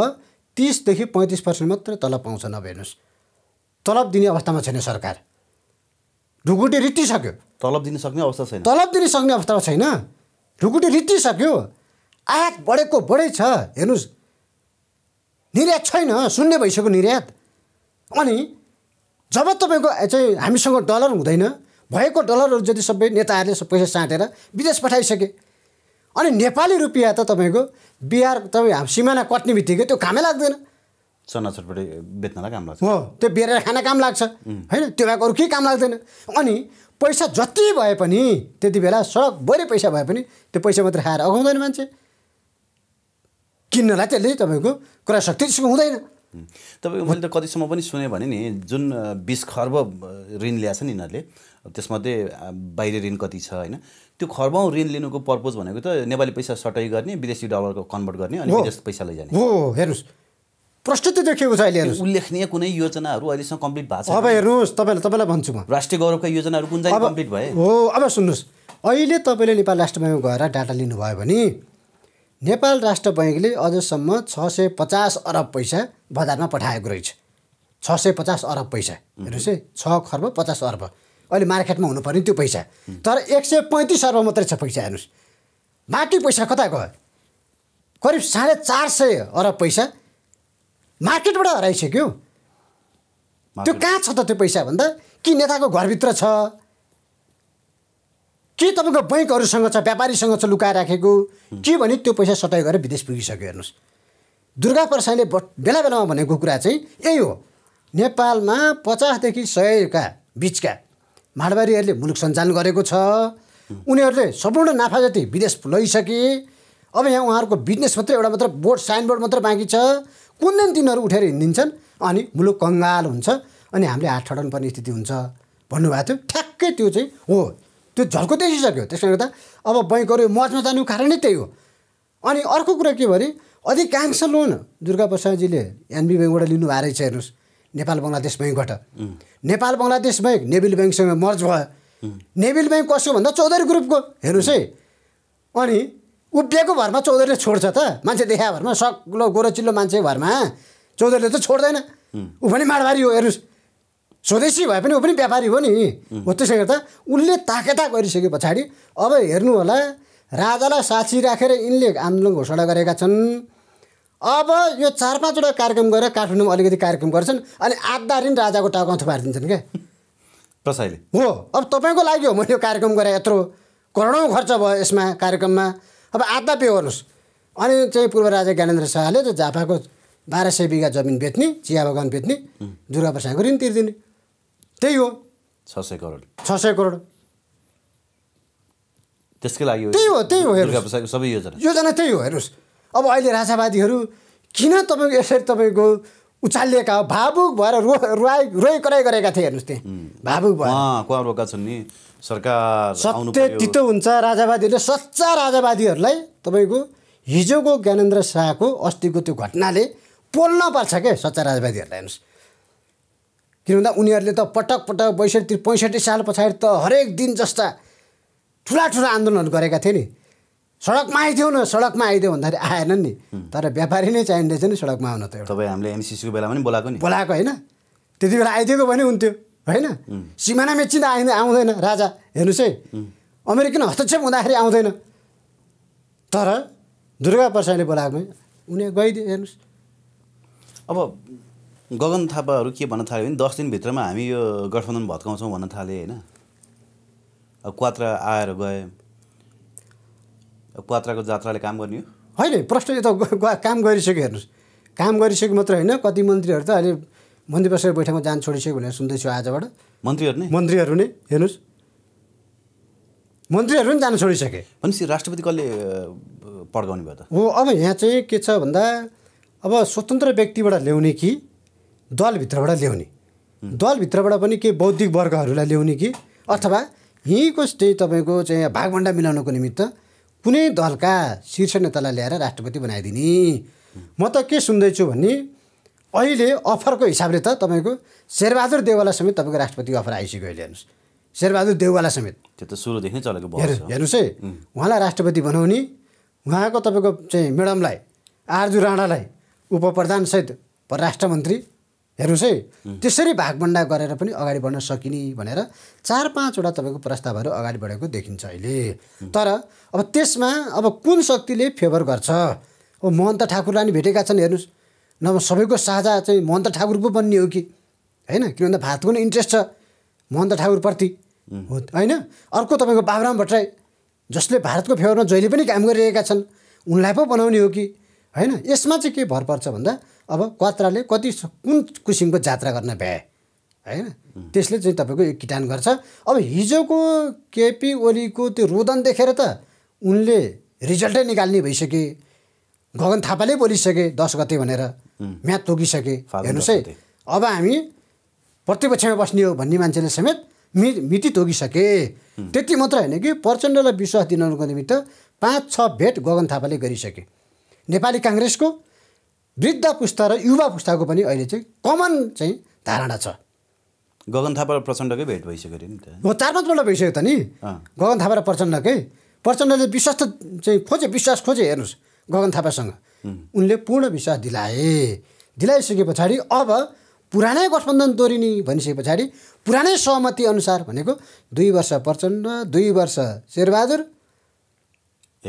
तिसदेखि पैँतिस पर्सेन्ट मात्रै तलब पाउँछ नभए हेर्नुहोस् तलब दिने अवस्थामा छैन सरकार ढुकुटी रित्तिसक्यो तलब दिन सक्ने अवस्था छैन तलब दिन सक्ने अवस्था छैन ढुकुटी रित्तिसक्यो आयात बढेको बढै छ हेर्नुहोस् निर्यात छैन शून्य भइसक्यो निर्यात अनि जब तपाईँको चाहिँ हामीसँग डलर हुँदैन भएको डलरहरू जति सबै नेताहरूले सब पैसा साँटेर विदेश पठाइसके अनि नेपाली रुपियाँ त तपाईँको बिहार तपाईँ सिमाना कट्ने बित्तिकै त्यो कामै लाग्दैन चना चटपटी बेच्नलाई काम लाग्छ हो त्यो बेरेर खाना काम लाग्छ होइन त्यो भएको अरू केही काम लाग्दैन अनि पैसा जति भए पनि त्यति बेला सडक बढी पैसा भए पनि त्यो पैसा मात्र खाएर अगाउँदैन मान्छे किन्नलाई त्यसले तपाईँको शक्ति त्यसको हुँदैन तपाईँको मैले त कतिसम्म पनि सुने भने नि जुन बिस खर्ब ऋण ल्याएछ नि यिनीहरूले त्यसमध्ये बाहिर ऋण कति छ होइन त्यो खर्बौँ ऋण लिनुको पर्पोज भनेको त नेपाली पैसा सटाइ गर्ने विदेशी डलरको कन्भर्ट गर्ने अनि विदेश पैसा लैजाने हो हेर्नुहोस् प्रस्तुति देखिएको छ अहिले उल्लेखनीय कुनै योजनाहरू अहिलेसम्म कम्प्लिट भएको छ अब हेर्नुहोस् तपाईँलाई तपाईँलाई भन्छु म राष्ट्रिय गौरवका योजनाहरू कुन चाहिँ कम्प्लिट भयो हो अब सुन्नुहोस् अहिले तपाईँले नेपाल राष्ट्र ब्याङ्कमा गएर डाटा लिनुभयो भने नेपाल राष्ट्र ब्याङ्कले अझसम्म छ सय पचास अरब पैसा बजारमा पठाएको रहेछ छ सय पचास अरब पैसा हेर्नुहोस् है छ खर्ब पचास अर्ब अहिले मार्केटमा हुनुपर्ने त्यो पैसा तर एक सय पैँतिस अर्ब मात्रै छ पैसा हेर्नुहोस् बाँकी पैसा कता गयो करिब साढे चार सय अरब पैसा मार्केटबाट हराइसक्यो त्यो कहाँ छ त त्यो पैसा भन्दा कि नेताको घरभित्र छ के तपाईँको बैङ्कहरूसँग छ व्यापारीसँग छ लुकाएर राखेको के भने त्यो पैसा सटाइ गरेर विदेश पुगिसक्यो हेर्नुहोस् दुर्गा प्रसादले बेला बेलामा भनेको कुरा चाहिँ यही हो नेपालमा पचासदेखि सयका बिचका माडबारीहरूले मुलुक सञ्चालन गरेको छ उनीहरूले सम्पूर्ण नाफा जति विदेश लैसके अब यहाँ उहाँहरूको बिजनेस मात्रै एउटा मात्र बोर्ड साइनबोर्ड मात्र बाँकी छ कुन दिन तिनीहरू उठेर हिँडिदिन्छन् अनि मुलुक कङ्गाल हुन्छ अनि हामीले हात ठडाउनु पर्ने स्थिति हुन्छ भन्नुभएको थियो ठ्याक्कै त्यो चाहिँ हो त्यो झल्को देखिसक्यो त्यसले गर्दा अब बैङ्कहरू मचमा जानुको कारणै त्यही हो अनि अर्को कुरा के भने अधिकांश लोन दुर्गा प्रसादजीले एनबी ब्याङ्कबाट लिनुभएको रहेछ हेर्नुहोस् नेपाल बङ्गलादेश ब्याङ्कबाट नेपाल बङ्गलादेश ब्याङ्क नेभिल ब्याङ्कसँग मर्ज भयो नेभिल ब्याङ्क कसो भन्दा चौधरी ग्रुपको हेर्नुहोस् है अनि उभिएको भरमा चौधरीले छोड्छ त मान्छे देखा भरमा सक्लो गोरोचिल्लो मान्छे भरमा चौधरीले त छोड्दैन ऊ पनि माडबारी हो हेर्नुहोस् स्वदेशी भए पनि ऊ पनि व्यापारी हो नि हो त्यसै गर्दा उसले ताकेता गरिसके पछाडि अब हेर्नु होला राजालाई साक्षी राखेर यिनले आन्दोलन घोषणा गरेका छन् अब यो चार पाँचवटा कार्यक्रम गरेर काठमाडौँमा अलिकति कार्यक्रम गर्छन् अनि आधा राजाको टाउकामा थुपारिदिन्छन् क्या कसैले हो अब तपाईँको लागि हो मैले यो कार्यक्रम गरेँ यत्रो करोडौँ खर्च भयो यसमा कार्यक्रममा अब पे गर्नुहोस् अनि चाहिँ पूर्व राजा ज्ञानेन्द्र शाहले त झापाको बाह्र सय बिघा जमिन बेच्ने चिया बगान बेच्ने दुर्गा प्रसादको ऋण तिर्दिने त्यही हो छ सय करोड छ सय करोड त्यसकै लागि त्यही हो त्यही हो सबै योजना योजना त्यही हो हेर्नुहोस् अब अहिले राजावादीहरू किन तपाईँको यसरी तपाईँको उचालिएका भावुक भएर रो रोइ रोइ कराइ गरेका थिए हेर्नुहोस् त्यहाँ भावुक भएर छन् नि सरकार सत्य तितो हुन्छ राजावादीहरूले सच्चा राजावादीहरूलाई तपाईँको हिजोको ज्ञानेन्द्र शाहको अस्तिको त्यो घटनाले पोल्न पर्छ क्या सच्चा राजवादीहरूलाई हेर्नुहोस् किन भन्दा उनीहरूले त पटक पटक बैसठी पैँसठी साल पछाडि त हरेक दिन जस्ता ठुला ठुला आन्दोलनहरू गरेका थिए नि सडकमा आइदियो न सडकमा आइदियो भन्दाखेरि आएनन् नि तर व्यापारी नै चाहिँदैछ नि सडकमा आउन त तपाईँ हामीले एमसिसीको बेला पनि बोलाएको नि बोलाएको होइन त्यति बेला आइदिएको भने हुन्थ्यो होइन सिमाना मेचिँदा आइ आउँदैन राजा हेर्नुहोस् है अमेरिकन हस्तक्षेप हुँदाखेरि आउँदैन तर दुर्गा प्रसादले बोलाएको उनी गइदियो हेर्नुहोस् अब गगन थापाहरू के भन्न थाल्यो भने दस दिनभित्रमा हामी यो गठबन्धन भत्काउँछौँ भन्न थालेँ होइन क्वात्रा आएर गए क्वात्राको जात्राले काम गर्ने हो होइन प्रश्न यो त काम गरिसक्यो हेर्नुहोस् काम गरिसक्यो मात्र होइन कति मन्त्रीहरू त अहिले मन्त्री परिषद बैठकमा जान छोडिसक्यो भनेर सुन्दैछु आजबाट मन्त्रीहरू नै मन्त्रीहरू नै हेर्नुहोस् मन्त्रीहरू पनि जान छोडिसके भनेपछि राष्ट्रपति कसले पड्काउने भयो त हो अब यहाँ चाहिँ के छ भन्दा अब स्वतन्त्र व्यक्तिबाट ल्याउने कि दलभित्रबाट ल्याउने दलभित्रबाट पनि के बौद्धिक वर्गहरूलाई ल्याउने कि अथवा यहीँको चाहिँ तपाईँको चाहिँ भागभन्डा मिलाउनको निमित्त कुनै दलका शीर्ष नेतालाई ल्याएर राष्ट्रपति बनाइदिने म त के सुन्दैछु भने अहिले अफरको हिसाबले त तपाईँको शेरबहादुर देवाला समेत तपाईँको राष्ट्रपतिको अफर आइसक्यो अहिले हेर्नुहोस् शेरबहादुर देवाला समेत त्यो त सुरुदेखि नै चलेको हेर्नुहोस् है उहाँलाई राष्ट्रपति बनाउने उहाँको तपाईँको चाहिँ म्याडमलाई आरजु राणालाई उपप्रधानसहित परराष्ट्र मन्त्री हेर्नुहोस् है त्यसरी भागभन्डा गरेर पनि अगाडि बढ्न सकिने भनेर चार पाँचवटा तपाईँको प्रस्तावहरू अगाडि बढेको देखिन्छ अहिले तर अब त्यसमा अब कुन शक्तिले फेभर गर्छ अब महन्त ठाकुरलाई नि भेटेका छन् हेर्नुहोस् नभए सबैको साझा चाहिँ महन्त ठाकुर पो बन्ने हो कि होइन किन भन्दा भारतको नै इन्ट्रेस्ट छ महन्त ठाकुरप्रति हो होइन अर्को तपाईँको बाबुराम भट्टराई जसले भारतको फेवरमा जहिले पनि काम गरिरहेका छन् उनलाई पो बनाउने हो कि होइन यसमा चाहिँ के भर पर्छ भन्दा अब क्वात्राले कति कुन किसिमको जात्रा गर्न भ्याए होइन त्यसले चाहिँ तपाईँको किटान गर्छ अब हिजोको केपी ओलीको त्यो रोदन देखेर त उनले रिजल्टै निकाल्ने भइसके गगन थापाले बोलिसके दस गते भनेर म्याद तोकिसके हेर्नुहोस् है अब हामी प्रतिपक्षमा बस्ने हो भन्ने मान्छेले समेत मि मिति तोकिसके त्यति मात्र होइन कि प्रचण्डलाई विश्वास दिनको निमित्त पाँच छ भेट गगन थापाले गरिसके नेपाली काङ्ग्रेसको वृद्ध पुस्ता र युवा पुस्ताको पनि अहिले चाहिँ कमन चाहिँ धारणा छ गगन थापा र प्रचण्डकै भेट भइसक्यो नि त हो चार पाँचपल्ट भइसक्यो त नि गगन थापा र प्रचण्डकै प्रचण्डले विश्वास त चाहिँ खोजे विश्वास खोजे हेर्नुहोस् गगन थापासँग उनले पूर्ण विश्वास दिलाए दिलाइसके पछाडि अब पुरानै गठबन्धन तोरिने भनिसके पछाडि पुरानै सहमति अनुसार भनेको दुई वर्ष प्रचण्ड दुई वर्ष शेरबहादुर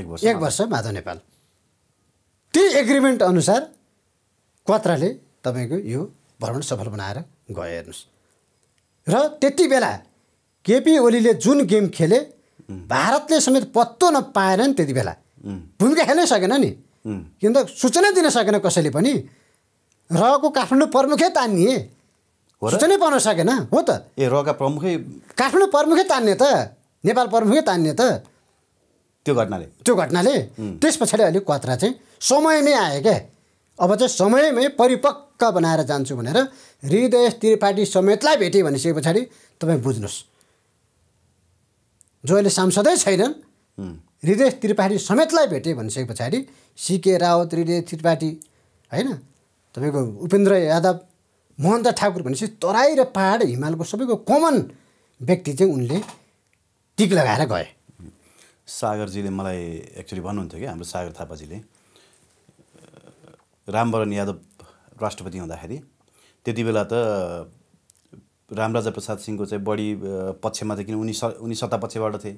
एक वर्ष माधव नेपाल त्यही एग्रिमेन्ट अनुसार क्वात्राले तपाईँको यो भ्रमण सफल बनाएर गयो हेर्नुहोस् र त्यति बेला केपी ओलीले जुन गेम खेले भारतले समेत पत्तो नपाएन नि त्यति बेला भूमिका खेल्नै सकेन नि किन त सूचना दिन सकेन कसैले पनि रको काठमाडौँ प्रमुखै तानिए सूचनै पाउन सकेन हो त ए रका प्रमुखै काठमाडौँ प्रमुखै तान्ने त नेपाल प्रमुखै तान्ने त त्यो घटनाले त्यो घटनाले त्यस पछाडि अलिक क्वात्रा चाहिँ समयमै आयो क्या अब चाहिँ समयमै परिपक्व बनाएर जान्छु भनेर हृदय त्रिपाठी समेतलाई भेटेँ भनिसके पछाडि तपाईँ बुझ्नुहोस् जो अहिले सांसदै छैनन् हृदय त्रिपाठी समेतलाई भेटे भनिसके पछाडि सिके रावत हृदय त्रिपाठी होइन तपाईँको उपेन्द्र यादव महन्त ठाकुर भनेपछि तराई र पाहाड हिमालको सबैको कमन व्यक्ति चाहिँ उनले टिक लगाएर गए सागरजीले मलाई एक्चुली भन्नुहुन्थ्यो कि हाम्रो सागर थापाजीले रामवरण यादव राष्ट्रपति हुँदाखेरि त्यति बेला त रामराजा प्रसाद सिंहको चाहिँ बढी पक्षमा थियो किन उनी स उनी सत्तापक्षबाट थिए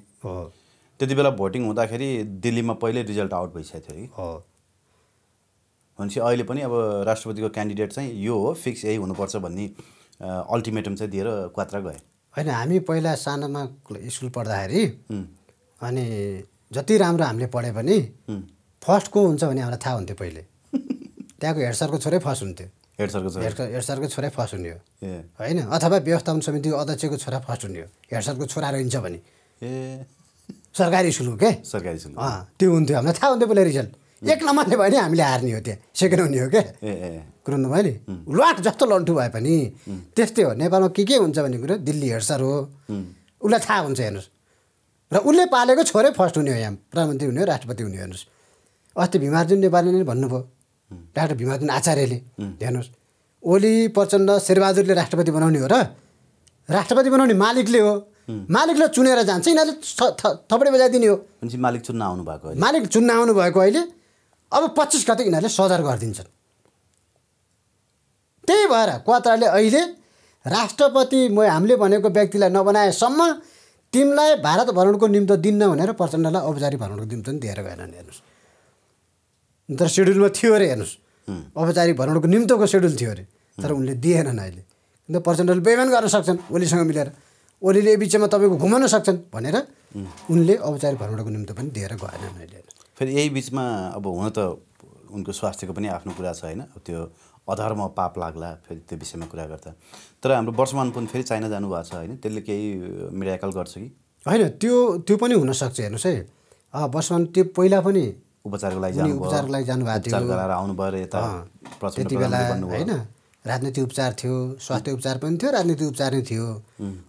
त्यति बेला भोटिङ हुँदाखेरि दिल्लीमा पहिल्यै रिजल्ट आउट भइसकेको थियो कि भनेपछि अहिले पनि अब राष्ट्रपतिको क्यान्डिडेट चाहिँ यो हो फिक्स यही हुनुपर्छ भन्ने अल्टिमेटम चाहिँ दिएर क्वात्रा गए होइन हामी पहिला सानोमा स्कुल पढ्दाखेरि अनि जति राम्रो हामीले पढे पनि फर्स्ट को हुन्छ भने हामीलाई थाहा हुन्थ्यो पहिले त्यहाँको हेड सरको छोरै फर्स्ट हुन्थ्यो हेड सरको हेड सरको छोरै फर्स्ट हुने हो होइन अथवा व्यवस्थापन समितिको अध्यक्षको छोरा फर्स्ट हुने हो हेड सरको छोरा रहन्छ भने ए सरकारी स्कुल हो के सरकारी स्कुल त्यो हुन्थ्यो हामीलाई थाहा हुन्थ्यो पहिला रिजल्ट एक नम्बरले भयो नि हामीले हार्ने हो त्यहाँ सेकेन्ड हुने हो क्या कुरो नभयो नि ल्वाट जस्तो लन्ठु भए पनि त्यस्तै हो नेपालमा के के हुन्छ भन्ने कुरो दिल्ली हेडसर हो उसलाई थाहा हुन्छ हेर्नुहोस् र उसले पालेको छोरै फर्स्ट हुने हो यहाँ प्रधानमन्त्री हुने हो राष्ट्रपति हुने हो हेर्नुहोस् अस्ति भीमार्जुन नेपालले नै भन्नुभयो डाक्टर भीमार्जुन आचार्यले हेर्नुहोस् ओली प्रचण्ड शेरबहादुरले राष्ट्रपति बनाउने हो र राष्ट्रपति बनाउने मालिकले हो मालिकलाई चुनेर जान्छ यिनीहरूले थपडे बजाइदिने हो मालिक चुन्न आउनु भएको मालिक चुन्न आउनु भएको अहिले अब पच्चिस गते यिनीहरूले सजार गरिदिन्छन् त्यही भएर क्वात्राले अहिले राष्ट्रपति म हामीले भनेको व्यक्तिलाई नबनाएसम्म तिमीलाई भारत भ्रमणको निम्तो दिन्न भनेर प्रचण्डलाई औपचारिक भ्रमणको निम्ति पनि दिएर गएनन् हेर्नुहोस् तर सेड्युलमा थियो अरे हेर्नुहोस् औपचारिक भ्रमणको निम्तोको सेड्युल थियो अरे तर उनले दिएनन् अहिले किन प्रचण्डले बेमान गर्न सक्छन् ओलीसँग मिलेर ओलीले बिचमा तपाईँको घुमाउन सक्छन् भनेर उनले औपचारिक भ्रमणको निम्ति पनि दिएर गएन मैले फेरि यही बिचमा अब हुन त उनको स्वास्थ्यको पनि आफ्नो कुरा छ होइन त्यो अधर्म पाप लाग्ला फेरि त्यो विषयमा कुरा गर्दा तर हाम्रो वर्षमान पनि फेरि चाइना जानुभएको छ होइन त्यसले केही मिराकल गर्छ कि होइन त्यो त्यो पनि हुनसक्छ हेर्नुहोस् है वर्षमान त्यो पहिला पनि उपचारको लागि उपचारको लागि जानुभएको थियो आउनुभयो यता त्यति बेला होइन राजनीतिक उपचार थियो स्वास्थ्य उपचार पनि थियो राजनीतिक उपचार नै थियो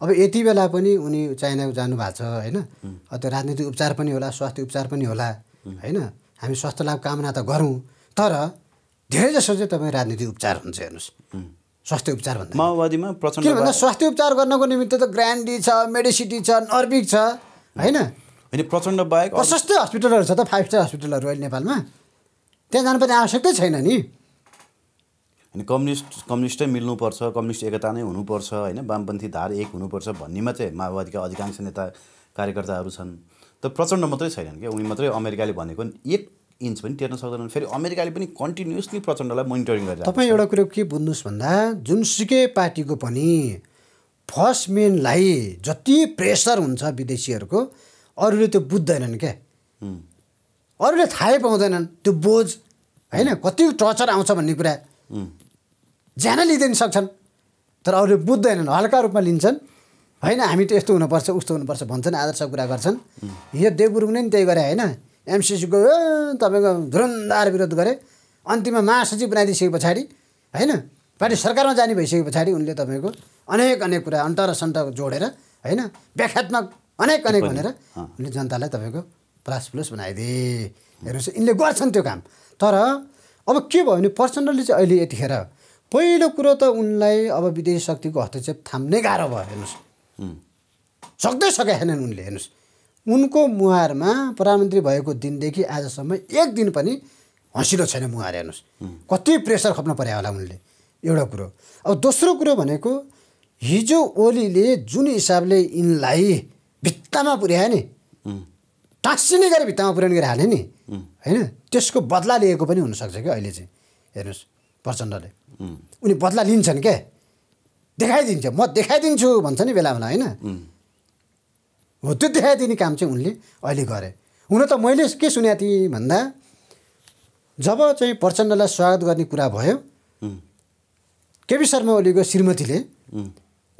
अब यति बेला पनि उनी चाइना जानु भएको छ होइन त्यो राजनीतिक उपचार पनि होला स्वास्थ्य उपचार पनि होला होइन हामी स्वास्थ्य लाभ कामना त गरौँ तर धेरै जसो चाहिँ तपाईँ राजनीतिक उपचार हुन्छ हेर्नुहोस् स्वास्थ्य उपचार भन्दा माओवादीमा के भन्दा स्वास्थ्य उपचार गर्नको निमित्त त ग्रान्डी छ मेडिसिटी छ नर्बिक छ होइन होइन प्रचण्ड बाहेक प्रशस्तै हस्पिटलहरू छ त फाइभ स्टार हस्पिटलहरू अहिले नेपालमा त्यहाँ जानुपर्ने आवश्यकै छैन नि अनि कम्युनिस्ट कम्युनिस्टै मिल्नुपर्छ कम्युनिस्ट एकता नै हुनुपर्छ होइन वामपन्थी धार एक हुनुपर्छ भन्नेमा चाहिँ माओवादीका अधिकांश नेता कार्यकर्ताहरू छन् त प्रचण्ड मात्रै छैनन् क्या उनी मात्रै अमेरिकाले भनेको एक इन्च पनि टेर्न सक्दैनन् फेरि अमेरिकाले पनि कन्टिन्युसली प्रचण्डलाई मोनिटरिङ गरेर तपाईँ एउटा कुरो के बुझ्नुहोस् भन्दा जुनसुकै पार्टीको पनि फर्स्ट मेनलाई जति प्रेसर हुन्छ विदेशीहरूको अरूले त्यो बुझ्दैनन् क्या अरूले थाहै पाउँदैनन् त्यो बोझ होइन कति टर्चर आउँछ भन्ने कुरा ज्यान लिँदैन सक्छन् तर अरूले बुझ्दैनन् हल्का रूपमा लिन्छन् होइन हामी त यस्तो हुनुपर्छ उस्तो हुनुपर्छ भन्छन् आदर्श कुरा गर्छन् यो देव नै नि त्यही गरे होइन एमसिसीको तपाईँको धुरन्धार विरोध गरे अन्तिममा महासचिव बनाइदिइसके पछाडि होइन पार्टी सरकारमा जाने भइसके पछाडि उनले तपाईँको अनेक अनेक कुरा अन्त सन्त जोडेर होइन व्याख्यात्मक अनेक अनेक भनेर उनले जनतालाई तपाईँको प्लास प्लुस बनाइदिए हेर्नुहोस् यिनले गर्छन् त्यो काम तर अब के भयो भने पर्सनल्ली चाहिँ अहिले यतिखेर पहिलो कुरो त उनलाई अब विदेशी शक्तिको हस्तक्षेप थाम्ने गाह्रो भयो हेर्नुहोस् सक्दै सके छैनन् उनले हेर्नुहोस् उनको मुहारमा प्रधानमन्त्री भएको दिनदेखि आजसम्म एक दिन पनि हँसिलो छैन मुहार हेर्नुहोस् कति प्रेसर खप्न पर्यो होला उनले एउटा कुरो अब दोस्रो कुरो भनेको हिजो ओलीले जुन हिसाबले यिनलाई भित्तामा पुर्यायो नि टाँसिने गरेर भित्तामा पुर्याउने गरी हाल्यो नि होइन त्यसको बदला लिएको पनि हुनसक्छ क्या अहिले चाहिँ हेर्नुहोस् प्रचण्डले उनी बदला लिन्छन् के देखाइदिन्छ म देखाइदिन्छु भन्छ नि बेला बेला होइन हो त्यो देखाइदिने काम चाहिँ उनले अहिले गरे हुन त मैले के सुनेको थिएँ भन्दा जब चाहिँ प्रचण्डलाई स्वागत गर्ने कुरा भयो केपी शर्मा ओलीको श्रीमतीले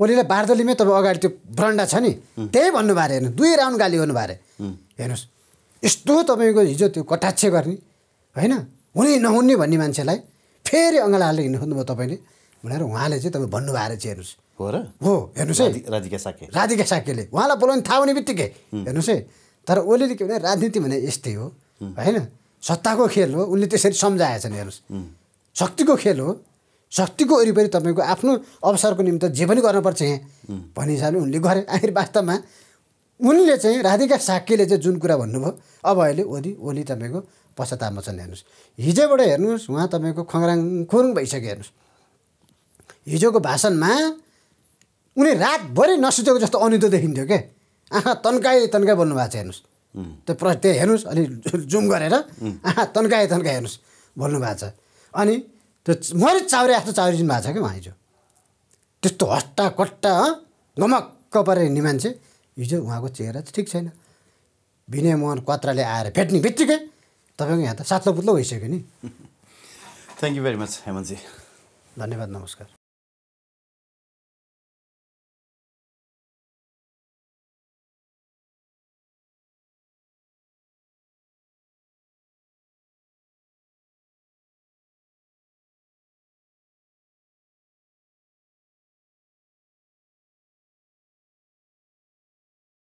ओलीलाई बारदलीमै तपाईँ अगाडि त्यो ब्रन्डा छ नि त्यही भन्नुभयो अरे हेर्नु दुई राउन्ड गाली गर्नु अरे हेर्नुहोस् यस्तो तपाईँको हिजो त्यो कटाक्ष गर्ने होइन हुने नहुने भन्ने मान्छेलाई फेरि अङ्गला हालेर हिँड्नु खोज्नुभयो तपाईँले भनेर उहाँले चाहिँ तपाईँ भन्नुभयो चाहिँ हेर्नुहोस् हो र हो हेर्नुहोस् है राधिका साके राधिका साकेले उहाँलाई बोलाउने थाहा हुने बित्तिकै हेर्नुहोस् है तर उसले के भने राजनीति भने यस्तै हो होइन सत्ताको खेल हो उनले त्यसरी सम्झाएछन् हेर्नुहोस् शक्तिको खेल हो शक्तिको वरिपरि तपाईँको आफ्नो अवसरको निम्ति जे पनि गर्नुपर्छ यहाँ भन्ने हिसाबले उनले गरे आखिर वास्तवमा उनले चाहिँ राधिका साकेले चाहिँ जुन कुरा भन्नुभयो अब अहिले ओली ओली तपाईँको पश्चातापमा छन् हेर्नुहोस् हिजोबाट हेर्नुहोस् उहाँ तपाईँको खङराङ खुरुङ भइसक्यो हेर्नुहोस् हिजोको भाषणमा उनी रातभरि नसुतेको जस्तो अनिदो देखिन्थ्यो क्या आँखा तन्काए तन्काई बोल्नु भएको छ हेर्नुहोस् त्यो प्र त्यो हेर्नुहोस् अलिक जुम गरेर आँखा तन्काए तन्काए हेर्नुहोस् बोल्नु भएको छ अनि त्यो मरि चाउरे जस्तो चाउरिनु भएको छ क्या उहाँ हिजो त्यस्तो हट्टा कट्टा गमक्क परेर हिँड्ने मान्छे हिजो उहाँको चेहरा ठिक छैन विनय मोहन कत्राले आएर भेट्ने बित्तिकै तपाईँको यहाँ त सातलो पुत्लो भइसक्यो नि थ्याङ्क यू भेरी मच हेमन्तजी धन्यवाद नमस्कार